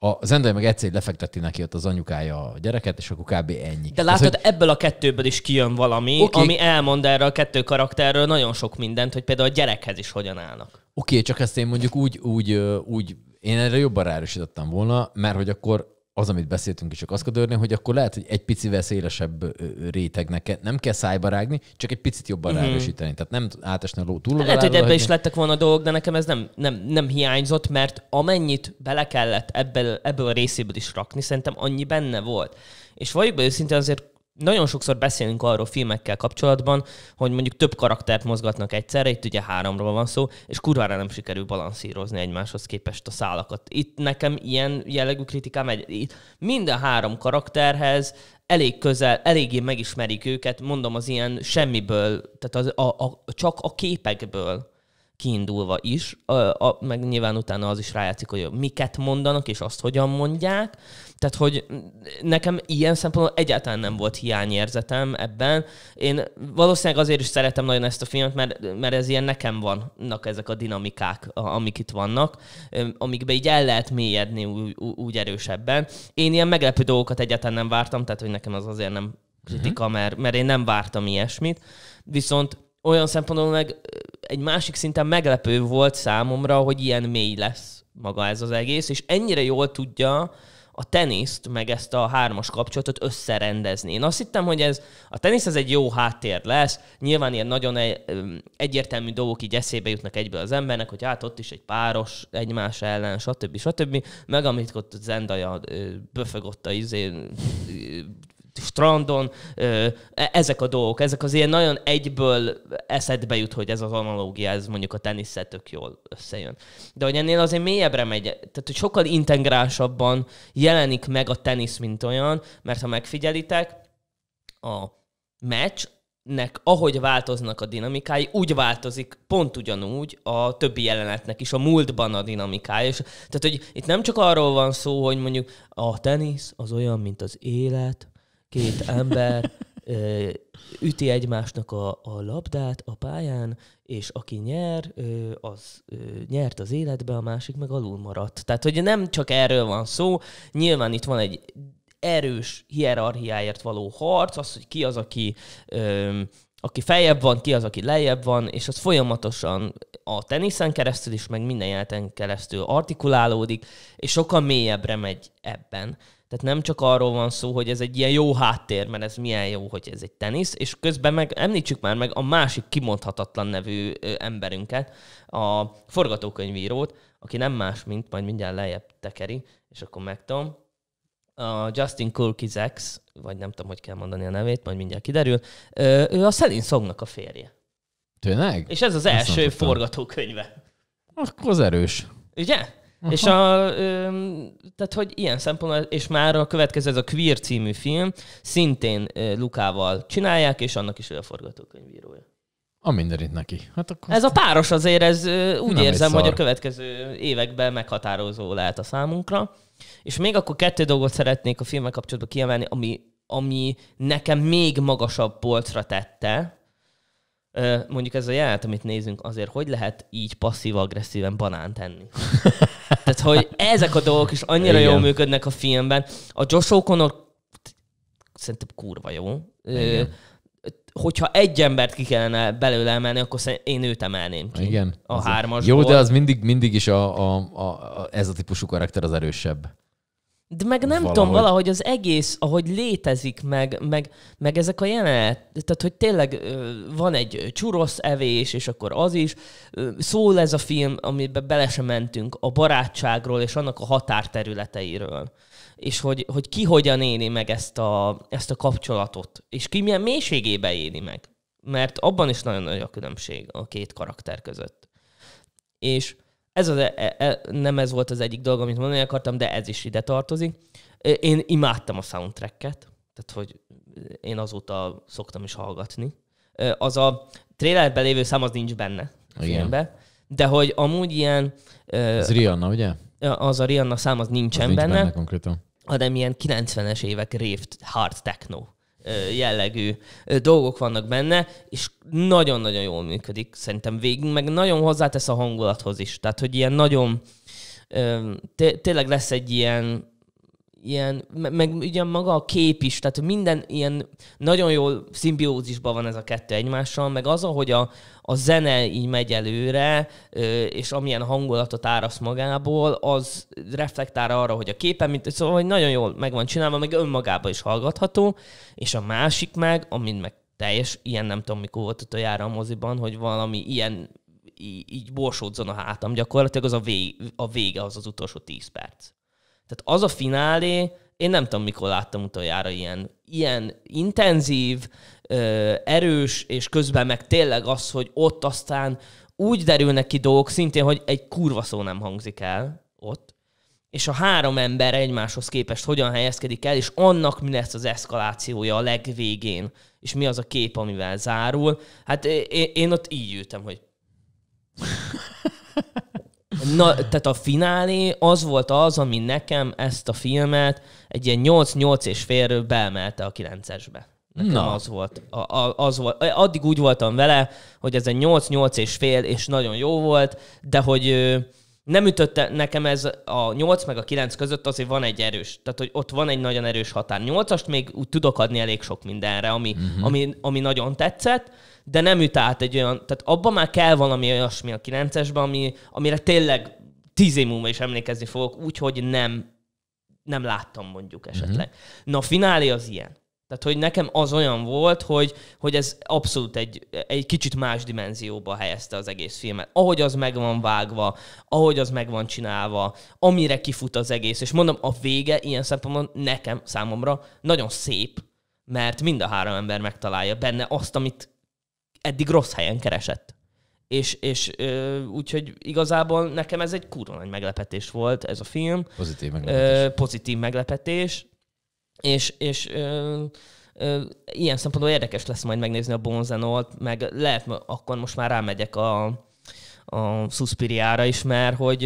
a Zendaya meg egyszer lefekteti neki ott az anyukája a gyereket, és akkor kb. ennyi. De látod, Ez, hogy... ebből a kettőből is kijön valami, okay. ami elmond erről a kettő karakterről nagyon sok mindent, hogy például a gyerekhez is hogyan állnak. Oké, okay, csak ezt én mondjuk úgy, úgy, úgy én erre jobban ráerősítettem volna, mert hogy akkor az, amit beszéltünk is, csak azt kell hogy akkor lehet, hogy egy picivel szélesebb rétegnek nem kell szájba rágni, csak egy picit jobban mm-hmm. ráerősíteni. Tehát nem átesni a ló túl. Lehet, hogy ebbe is lettek volna dolgok, de nekem ez nem, nem, nem hiányzott, mert amennyit bele kellett ebből, ebből a részéből is rakni, szerintem annyi benne volt. És valljuk be őszintén azért nagyon sokszor beszélünk arról filmekkel kapcsolatban, hogy mondjuk több karaktert mozgatnak egyszerre, itt ugye háromról van szó, és kurvára nem sikerül balanszírozni egymáshoz képest a szálakat. Itt nekem ilyen jellegű kritikám egy. Itt minden három karakterhez elég közel, eléggé megismerik őket, mondom az ilyen semmiből, tehát az, a, a, csak a képekből kiindulva is, a, a, meg nyilván utána az is rájátszik, hogy miket mondanak, és azt hogyan mondják, tehát, hogy nekem ilyen szempontból egyáltalán nem volt hiányérzetem ebben. Én valószínűleg azért is szeretem nagyon ezt a filmet, mert, mert ez ilyen nekem vannak ezek a dinamikák, amik itt vannak, amikbe így el lehet mélyedni úgy, úgy erősebben. Én ilyen meglepő dolgokat egyáltalán nem vártam, tehát, hogy nekem az azért nem kritika, uh-huh. mert, mert én nem vártam ilyesmit. Viszont olyan szempontból meg egy másik szinten meglepő volt számomra, hogy ilyen mély lesz maga ez az egész, és ennyire jól tudja a teniszt, meg ezt a hármas kapcsolatot összerendezni. Én azt hittem, hogy ez a tenisz az egy jó háttér lesz, nyilván ilyen nagyon e- egyértelmű dolgok így eszébe jutnak egyből az embernek, hogy hát ott is egy páros egymás ellen, stb. stb. Meg amit ott Zendaya böfög a izé, strandon, e, ezek a dolgok, ezek az ilyen nagyon egyből eszedbe jut, hogy ez az analógia, ez mondjuk a teniszetök jól összejön. De hogy ennél azért mélyebbre megy, tehát hogy sokkal integrásabban jelenik meg a tenisz, mint olyan, mert ha megfigyelitek, a meccs nek, ahogy változnak a dinamikái, úgy változik pont ugyanúgy a többi jelenetnek is, a múltban a dinamikája. És, tehát, hogy itt nem csak arról van szó, hogy mondjuk a tenisz az olyan, mint az élet, két ember üti egymásnak a, a labdát a pályán, és aki nyer, az nyert az életbe, a másik meg alul maradt. Tehát, hogy nem csak erről van szó, nyilván itt van egy erős hierarchiáért való harc, az, hogy ki az, aki, ö, aki feljebb van, ki az, aki lejjebb van, és az folyamatosan a teniszen keresztül is, meg minden jelten keresztül artikulálódik, és sokkal mélyebbre megy ebben. Tehát nem csak arról van szó, hogy ez egy ilyen jó háttér, mert ez milyen jó, hogy ez egy tenisz, és közben meg említsük már meg a másik kimondhatatlan nevű emberünket, a forgatókönyvírót, aki nem más, mint majd mindjárt lejjebb tekeri, és akkor megtom. A Justin Kulkizex, vagy nem tudom, hogy kell mondani a nevét, majd mindjárt kiderül, ő a Selin Szognak a férje. Tényleg? És ez az Azt első forgatókönyve. Akkor az erős. Ugye? Aha. És a, ö, tehát, hogy ilyen szempontból, és már a következő ez a Queer című film, szintén Lukával csinálják, és annak is ő a forgatókönyvírója. A mindenit neki. Hát akkor ez a páros azért, ez úgy nem érzem, hogy a következő években meghatározó lehet a számunkra. És még akkor kettő dolgot szeretnék a filmek kapcsolatban kiemelni, ami, ami nekem még magasabb polcra tette, mondjuk ez a jelenet, amit nézünk, azért hogy lehet így passzív-agresszíven banán tenni? [laughs] Tehát, hogy ezek a dolgok is annyira Igen. jól működnek a filmben. A Josh O'Connor szerintem kurva jó. Igen. Hogyha egy embert ki kellene belőle emelni, akkor én őt emelném ki. Igen. A hármasból. Jó, de az mindig, mindig is a, a, a, a, ez a típusú karakter az erősebb. De meg nem valahogy. tudom, valahogy az egész, ahogy létezik, meg, meg, meg ezek a jelenet, tehát hogy tényleg van egy csurosz evés, és akkor az is. Szól ez a film, amiben bele sem mentünk, a barátságról és annak a határterületeiről. És hogy, hogy ki hogyan éli meg ezt a, ezt a kapcsolatot, és ki milyen mélységébe éli meg. Mert abban is nagyon nagy a különbség a két karakter között. És ez az, e, e, e, nem ez volt az egyik dolog, amit mondani akartam, de ez is ide tartozik. Én imádtam a soundtracket, tehát hogy én azóta szoktam is hallgatni. Az a trailerben lévő szám az nincs benne a filmben, de hogy amúgy ilyen... Ez Rihanna, ugye? Az a Rihanna szám az nincsen az nincs benne, benne konkrétan. hanem ilyen 90-es évek révt hard techno jellegű dolgok vannak benne, és nagyon-nagyon jól működik szerintem végig, meg nagyon hozzátesz a hangulathoz is. Tehát, hogy ilyen nagyon, tényleg lesz egy ilyen ilyen, meg ugye maga a kép is, tehát minden ilyen nagyon jól szimbiózisban van ez a kettő egymással, meg az, ahogy a, a zene így megy előre, és amilyen hangulatot árasz magából, az reflektál arra, hogy a képen, mint, szóval hogy nagyon jól meg van csinálva, meg önmagába is hallgatható, és a másik meg, amin meg teljes, ilyen nem tudom mikor volt utoljára a moziban, hogy valami ilyen így borsódzon a hátam gyakorlatilag, az a, vég, a vége, az az utolsó tíz perc. Tehát az a finálé, én nem tudom, mikor láttam utoljára ilyen, ilyen intenzív, erős, és közben meg tényleg az, hogy ott aztán úgy derülnek ki dolgok szintén, hogy egy kurva szó nem hangzik el ott, és a három ember egymáshoz képest hogyan helyezkedik el, és annak mi lesz az eszkalációja a legvégén, és mi az a kép, amivel zárul. Hát én, én ott így ültem, hogy [laughs] Na, tehát a finálé az volt az, ami nekem ezt a filmet egy ilyen 8-8 és félről beemelte a 9-esbe. Nekem Na. az volt. A, a, az volt. Addig úgy voltam vele, hogy ez egy 8-8 és fél, és nagyon jó volt, de hogy nem ütötte nekem ez a 8 meg a 9 között, azért van egy erős. Tehát, hogy ott van egy nagyon erős határ. 8-ast még úgy tudok adni elég sok mindenre, ami, uh-huh. ami, ami nagyon tetszett, de nem üt át egy olyan, tehát abban már kell valami olyasmi a 9-esben, ami, amire tényleg tíz év múlva is emlékezni fogok, úgyhogy nem, nem láttam mondjuk mhm. esetleg. Mm-hmm. Na a finálé az ilyen. Tehát, hogy nekem az olyan volt, hogy, hogy ez abszolút egy, egy kicsit más dimenzióba helyezte az egész filmet. Ahogy az meg van vágva, ahogy az meg van csinálva, amire kifut az egész. És mondom, a vége ilyen szempontból nekem, számomra nagyon szép, mert mind a három ember megtalálja benne azt, amit eddig rossz helyen keresett. És, és úgyhogy igazából nekem ez egy kurva nagy meglepetés volt ez a film. Pozitív meglepetés. pozitív meglepetés. És, és ö, ö, ilyen szempontból érdekes lesz majd megnézni a Bonzenolt, meg lehet akkor most már rámegyek a, a Suspiriára is, mert hogy,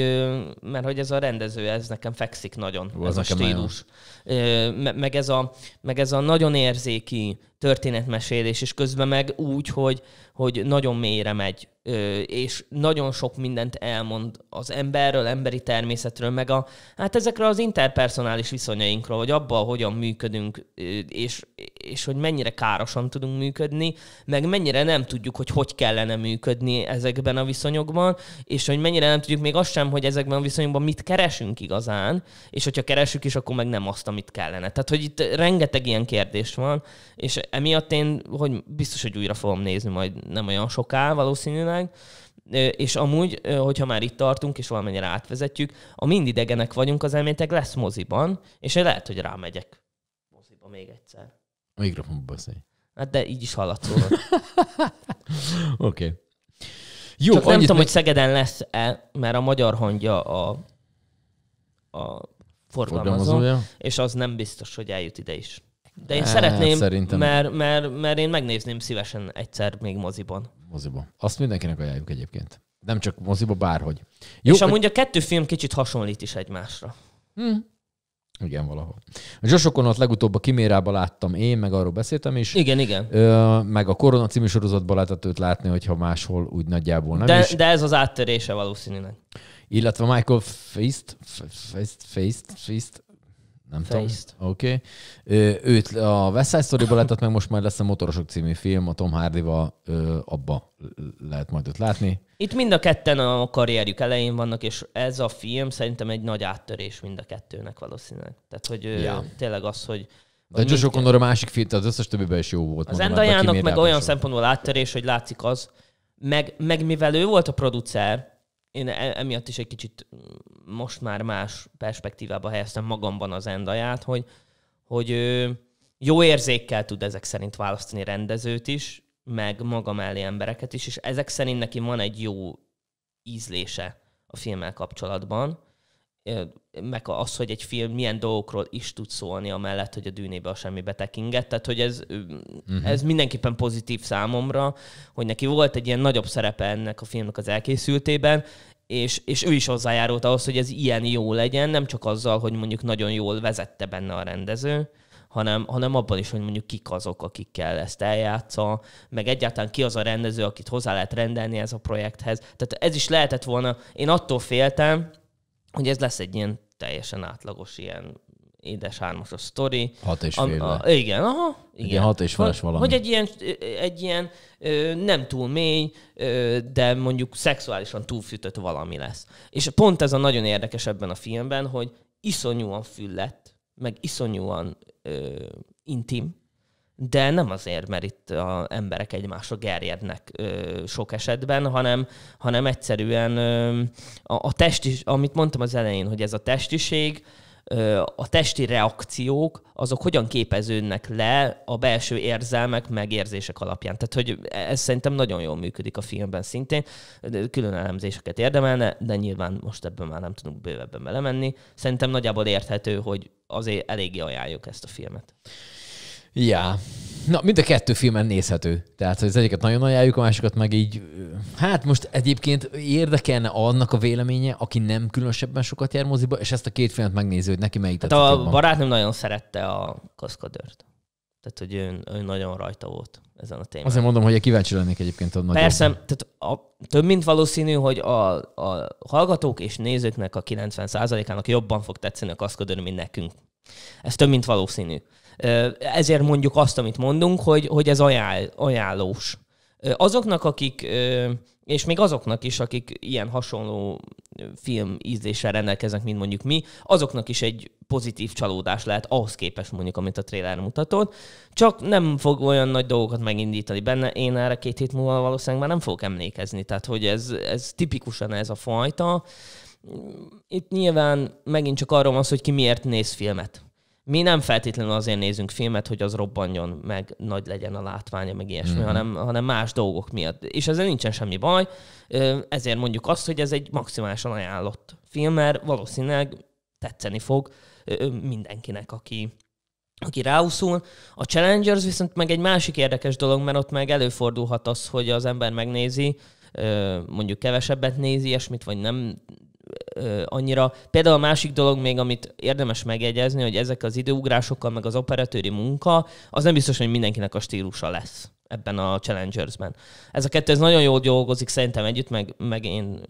mert hogy ez a rendező, ez nekem fekszik nagyon, Hú, ez a stílus. Ö, meg, ez a, meg ez a nagyon érzéki, történetmesélés, és közben meg úgy, hogy, hogy nagyon mélyre megy, és nagyon sok mindent elmond az emberről, emberi természetről, meg a, hát ezekről az interpersonális viszonyainkról, hogy abban hogyan működünk, és, és hogy mennyire károsan tudunk működni, meg mennyire nem tudjuk, hogy hogy kellene működni ezekben a viszonyokban, és hogy mennyire nem tudjuk még azt sem, hogy ezekben a viszonyokban mit keresünk igazán, és hogyha keresünk is, akkor meg nem azt, amit kellene. Tehát, hogy itt rengeteg ilyen kérdés van, és emiatt én, hogy biztos, hogy újra fogom nézni majd nem olyan soká valószínűleg, és amúgy, hogyha már itt tartunk, és valamennyire átvezetjük, a mind idegenek vagyunk, az elméletek lesz moziban, és lehet, hogy rámegyek moziba még egyszer. A mikrofonba beszélj. Hát de így is hallatsz [laughs] Oké. Okay. Jó, Csak nem tudom, meg... hogy Szegeden lesz-e, mert a magyar hangja a, a forgalmazó, és az nem biztos, hogy eljut ide is. De én e, szeretném, szerintem... mert, mert, mert én megnézném szívesen egyszer még moziban. Moziban. Azt mindenkinek ajánljuk egyébként. Nem csak moziba, bárhogy. Jó, És amúgy a kettő film kicsit hasonlít is egymásra. Hmm. Igen, valahol. A ott legutóbb a Kimérába láttam én, meg arról beszéltem is. Igen, igen. Ö, meg a Korona című sorozatban lehetett őt látni, hogyha máshol úgy nagyjából nem de, is. De ez az áttörése valószínűleg. Illetve Michael Feist, Feist, Feist, Feist nem Feist. tudom. Oké. Okay. Őt a West Side Story-ba lehetett meg, most már lesz a Motorosok című film, a Tom Hardy-val abba lehet majd őt látni. Itt mind a ketten a karrierjük elején vannak, és ez a film szerintem egy nagy áttörés mind a kettőnek valószínűleg. Tehát, hogy tényleg az, hogy de Josh a másik film, az összes többiben is jó volt. Az Endajának meg olyan szempontból áttörés, hogy látszik az, meg, meg mivel ő volt a producer, én e, emiatt is egy kicsit mm, most már más perspektívába helyeztem magamban az endaját, hogy, hogy jó érzékkel tud ezek szerint választani rendezőt is, meg maga mellé embereket is, és ezek szerint neki van egy jó ízlése a filmmel kapcsolatban meg az, hogy egy film milyen dolgokról is tud szólni, amellett, hogy a dűnébe a semmi betekinget. Tehát, hogy ez, uh-huh. ez mindenképpen pozitív számomra, hogy neki volt egy ilyen nagyobb szerepe ennek a filmnek az elkészültében, és, és ő is hozzájárult ahhoz, hogy ez ilyen jó legyen, nem csak azzal, hogy mondjuk nagyon jól vezette benne a rendező, hanem, hanem abban is, hogy mondjuk kik azok, akikkel ezt eljátsza, meg egyáltalán ki az a rendező, akit hozzá lehet rendelni ez a projekthez. Tehát ez is lehetett volna, én attól féltem, hogy ez lesz egy ilyen teljesen átlagos ilyen édes hármasos sztori. Hat és fél. A, a, igen, aha. Igen. Egy ilyen hat és feles valami. Hogy egy ilyen, egy ilyen ö, nem túl mély, ö, de mondjuk szexuálisan túlfűtött valami lesz. És pont ez a nagyon érdekes ebben a filmben, hogy iszonyúan füllett, meg iszonyúan ö, intim, de nem azért, mert itt a emberek egymásra gerjednek ö, sok esetben, hanem, hanem egyszerűen ö, a, a testi, amit mondtam az elején, hogy ez a testiség, ö, a testi reakciók, azok hogyan képeződnek le a belső érzelmek, megérzések alapján. Tehát, hogy ez szerintem nagyon jól működik a filmben szintén, külön elemzéseket érdemelne, de nyilván most ebben már nem tudunk bővebben belemenni. Szerintem nagyjából érthető, hogy azért eléggé ajánljuk ezt a filmet. Ja. Na, mind a kettő filmen nézhető. Tehát, hogy az egyiket nagyon ajánljuk, a másikat meg így... Hát most egyébként érdekelne annak a véleménye, aki nem különösebben sokat jár moziba, és ezt a két filmet megnézi, hogy neki melyik hát a jobban. barátnőm nagyon szerette a Kaszkadőrt. Tehát, hogy ő, ő nagyon rajta volt ezen a témán. Azért mondom, hogy kíváncsi lennék egyébként a nagyobb. Persze, tehát a, több mint valószínű, hogy a, a hallgatók és nézőknek a 90%-ának jobban fog tetszeni a kaszkadőr, mint nekünk. Ez több mint valószínű. Ezért mondjuk azt, amit mondunk, hogy, hogy ez ajánl, ajánlós. Azoknak, akik, és még azoknak is, akik ilyen hasonló film ízléssel rendelkeznek, mint mondjuk mi, azoknak is egy pozitív csalódás lehet ahhoz képest mondjuk, amit a trailer mutatott. Csak nem fog olyan nagy dolgokat megindítani benne. Én erre két hét múlva valószínűleg már nem fogok emlékezni. Tehát, hogy ez, ez tipikusan ez a fajta. Itt nyilván megint csak arról van szó, hogy ki miért néz filmet mi nem feltétlenül azért nézünk filmet, hogy az robbanjon, meg nagy legyen a látványa, meg ilyesmi, mm. hanem, hanem más dolgok miatt. És ezzel nincsen semmi baj, ezért mondjuk azt, hogy ez egy maximálisan ajánlott film, mert valószínűleg tetszeni fog mindenkinek, aki, aki ráúszul. A Challengers viszont meg egy másik érdekes dolog, mert ott meg előfordulhat az, hogy az ember megnézi, mondjuk kevesebbet nézi ilyesmit, vagy nem annyira. Például a másik dolog még, amit érdemes megjegyezni, hogy ezek az időugrásokkal, meg az operatőri munka, az nem biztos, hogy mindenkinek a stílusa lesz ebben a Challengersben. Ez a kettő ez nagyon jól dolgozik szerintem együtt, meg, meg én,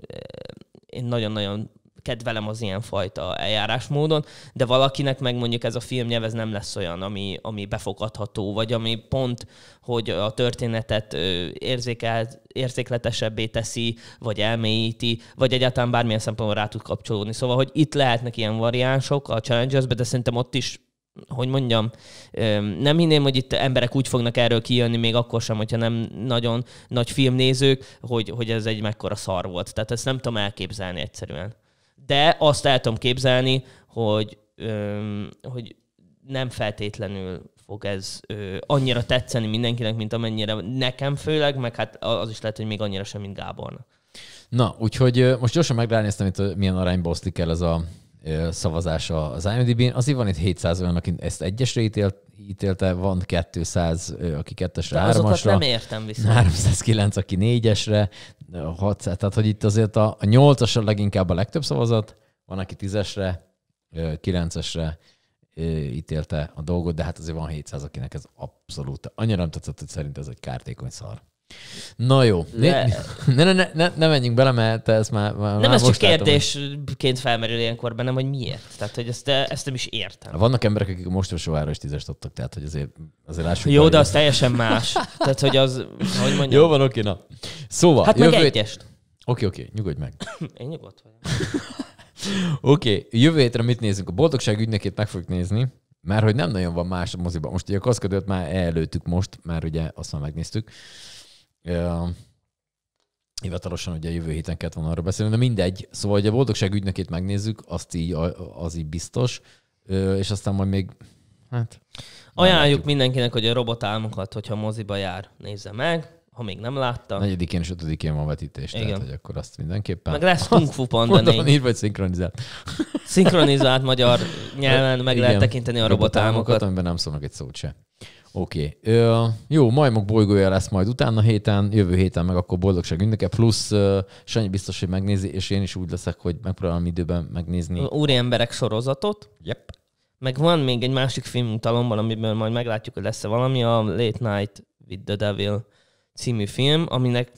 én nagyon-nagyon kedvelem az ilyen fajta eljárásmódon, de valakinek meg mondjuk ez a filmnyelv nem lesz olyan, ami, ami befogadható, vagy ami pont, hogy a történetet érzékelt, érzékletesebbé teszi, vagy elmélyíti, vagy egyáltalán bármilyen szempontból rá tud kapcsolódni. Szóval, hogy itt lehetnek ilyen variánsok a challengers de szerintem ott is hogy mondjam, nem hinném, hogy itt emberek úgy fognak erről kijönni, még akkor sem, hogyha nem nagyon nagy filmnézők, hogy, hogy ez egy mekkora szar volt. Tehát ezt nem tudom elképzelni egyszerűen. De azt el tudom képzelni, hogy, öm, hogy nem feltétlenül fog ez ö, annyira tetszeni mindenkinek, mint amennyire nekem főleg, meg hát az is lehet, hogy még annyira sem, mint Gábornak. Na, úgyhogy most gyorsan megránéztem, itt milyen arányba oszlik el ez a szavazás az IMDb-n. Azért van itt 700 olyan, aki ezt egyesre ítélt, ítélte, van 200, aki kettesre, De hármasra. nem értem viszont. 309, aki négyesre, 600, tehát hogy itt azért a, a nyolcasra leginkább a legtöbb szavazat, van, aki tízesre, kilencesre, ítélte a dolgot, de hát azért van 700, akinek ez abszolút annyira nem tetszett, hogy szerint ez egy kártékony szar. Na jó, [laughs] ne, ne, ne, ne, ne, menjünk bele, mert te ezt már, már Nem, ez csak kérdésként felmerül ilyenkor bennem, hogy miért. Tehát, hogy ezt, ezt nem is értem. Vannak emberek, akik most sovára is tízest adtak, tehát, hogy azért, azért lássuk. Jó, de az teljesen más. tehát, hogy az, hogy mondjam. Jó van, oké, na. Szóval. Hát jövő... meg egyest. Oké, oké, nyugodj meg. [clears throat] Én nyugodt vagyok. [clears throat] oké, jövő hétre mit nézünk? A boldogság ügynökét meg fogjuk nézni mert hogy nem nagyon van más a moziban. Most ugye a kaszkadőt már előttük most, már ugye azt már megnéztük. Hivatalosan ugye jövő héten kellett volna arra beszélni, de mindegy. Szóval, hogy a boldogság ügynökét megnézzük, azt így, az így biztos, és aztán majd még Hát. Ajánljuk mindenkinek, hogy a álmokat, hogyha moziba jár, nézze meg, ha még nem látta. Negyedikén és ötödikén van vetítés, Igen. tehát hogy akkor azt mindenképpen. Meg lesz Kung Fu Panda Mondom, így vagy szinkronizált. Szinkronizált magyar nyelven meg Igen. lehet tekinteni a robot álmokat. Amiben nem szólnak egy szót se. Oké. Okay. jó, majmok bolygója lesz majd utána héten, jövő héten meg akkor boldogság ünneke, plusz Sanyi biztos, hogy megnézi, és én is úgy leszek, hogy megpróbálom időben megnézni. Úri emberek sorozatot. Yep. Meg van még egy másik film talomban, amiből majd meglátjuk, hogy lesz-e valami, a Late Night with the Devil című film, aminek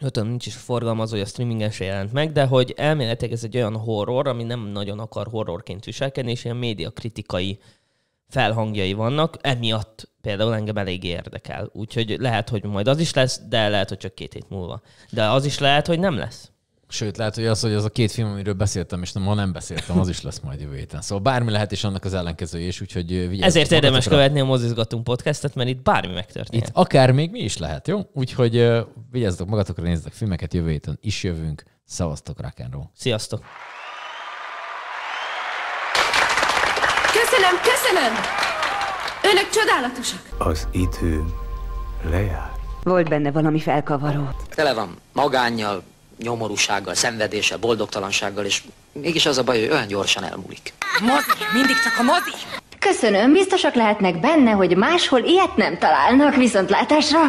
Ötöm nincs is forgalmazó, hogy a streamingen se jelent meg, de hogy elméletileg ez egy olyan horror, ami nem nagyon akar horrorként viselkedni, és ilyen média kritikai felhangjai vannak, emiatt például engem elég érdekel. Úgyhogy lehet, hogy majd az is lesz, de lehet, hogy csak két hét múlva. De az is lehet, hogy nem lesz. Sőt, lehet, hogy az, hogy az a két film, amiről beszéltem, és nem, ha nem beszéltem, az is lesz majd jövő héten. Szóval bármi lehet, és annak az ellenkezője is, úgyhogy vigyázz. Ezért érdemes követni a Mozizgatunk podcastet, mert itt bármi megtörténhet. Itt akár még mi is lehet, jó? Úgyhogy vigyázzatok magatokra, nézzetek filmeket, jövő héten is jövünk. Szavaztok Rock'n'Roll! Sziasztok! Köszönöm, köszönöm! Önök csodálatosak. Az idő lejár. Volt benne valami felkavaró. Tele van magánnyal, nyomorúsággal, szenvedéssel, boldogtalansággal, és mégis az a baj, hogy olyan gyorsan elmúlik. Mozi, mindig csak a mozi! Köszönöm, biztosak lehetnek benne, hogy máshol ilyet nem találnak viszontlátásra.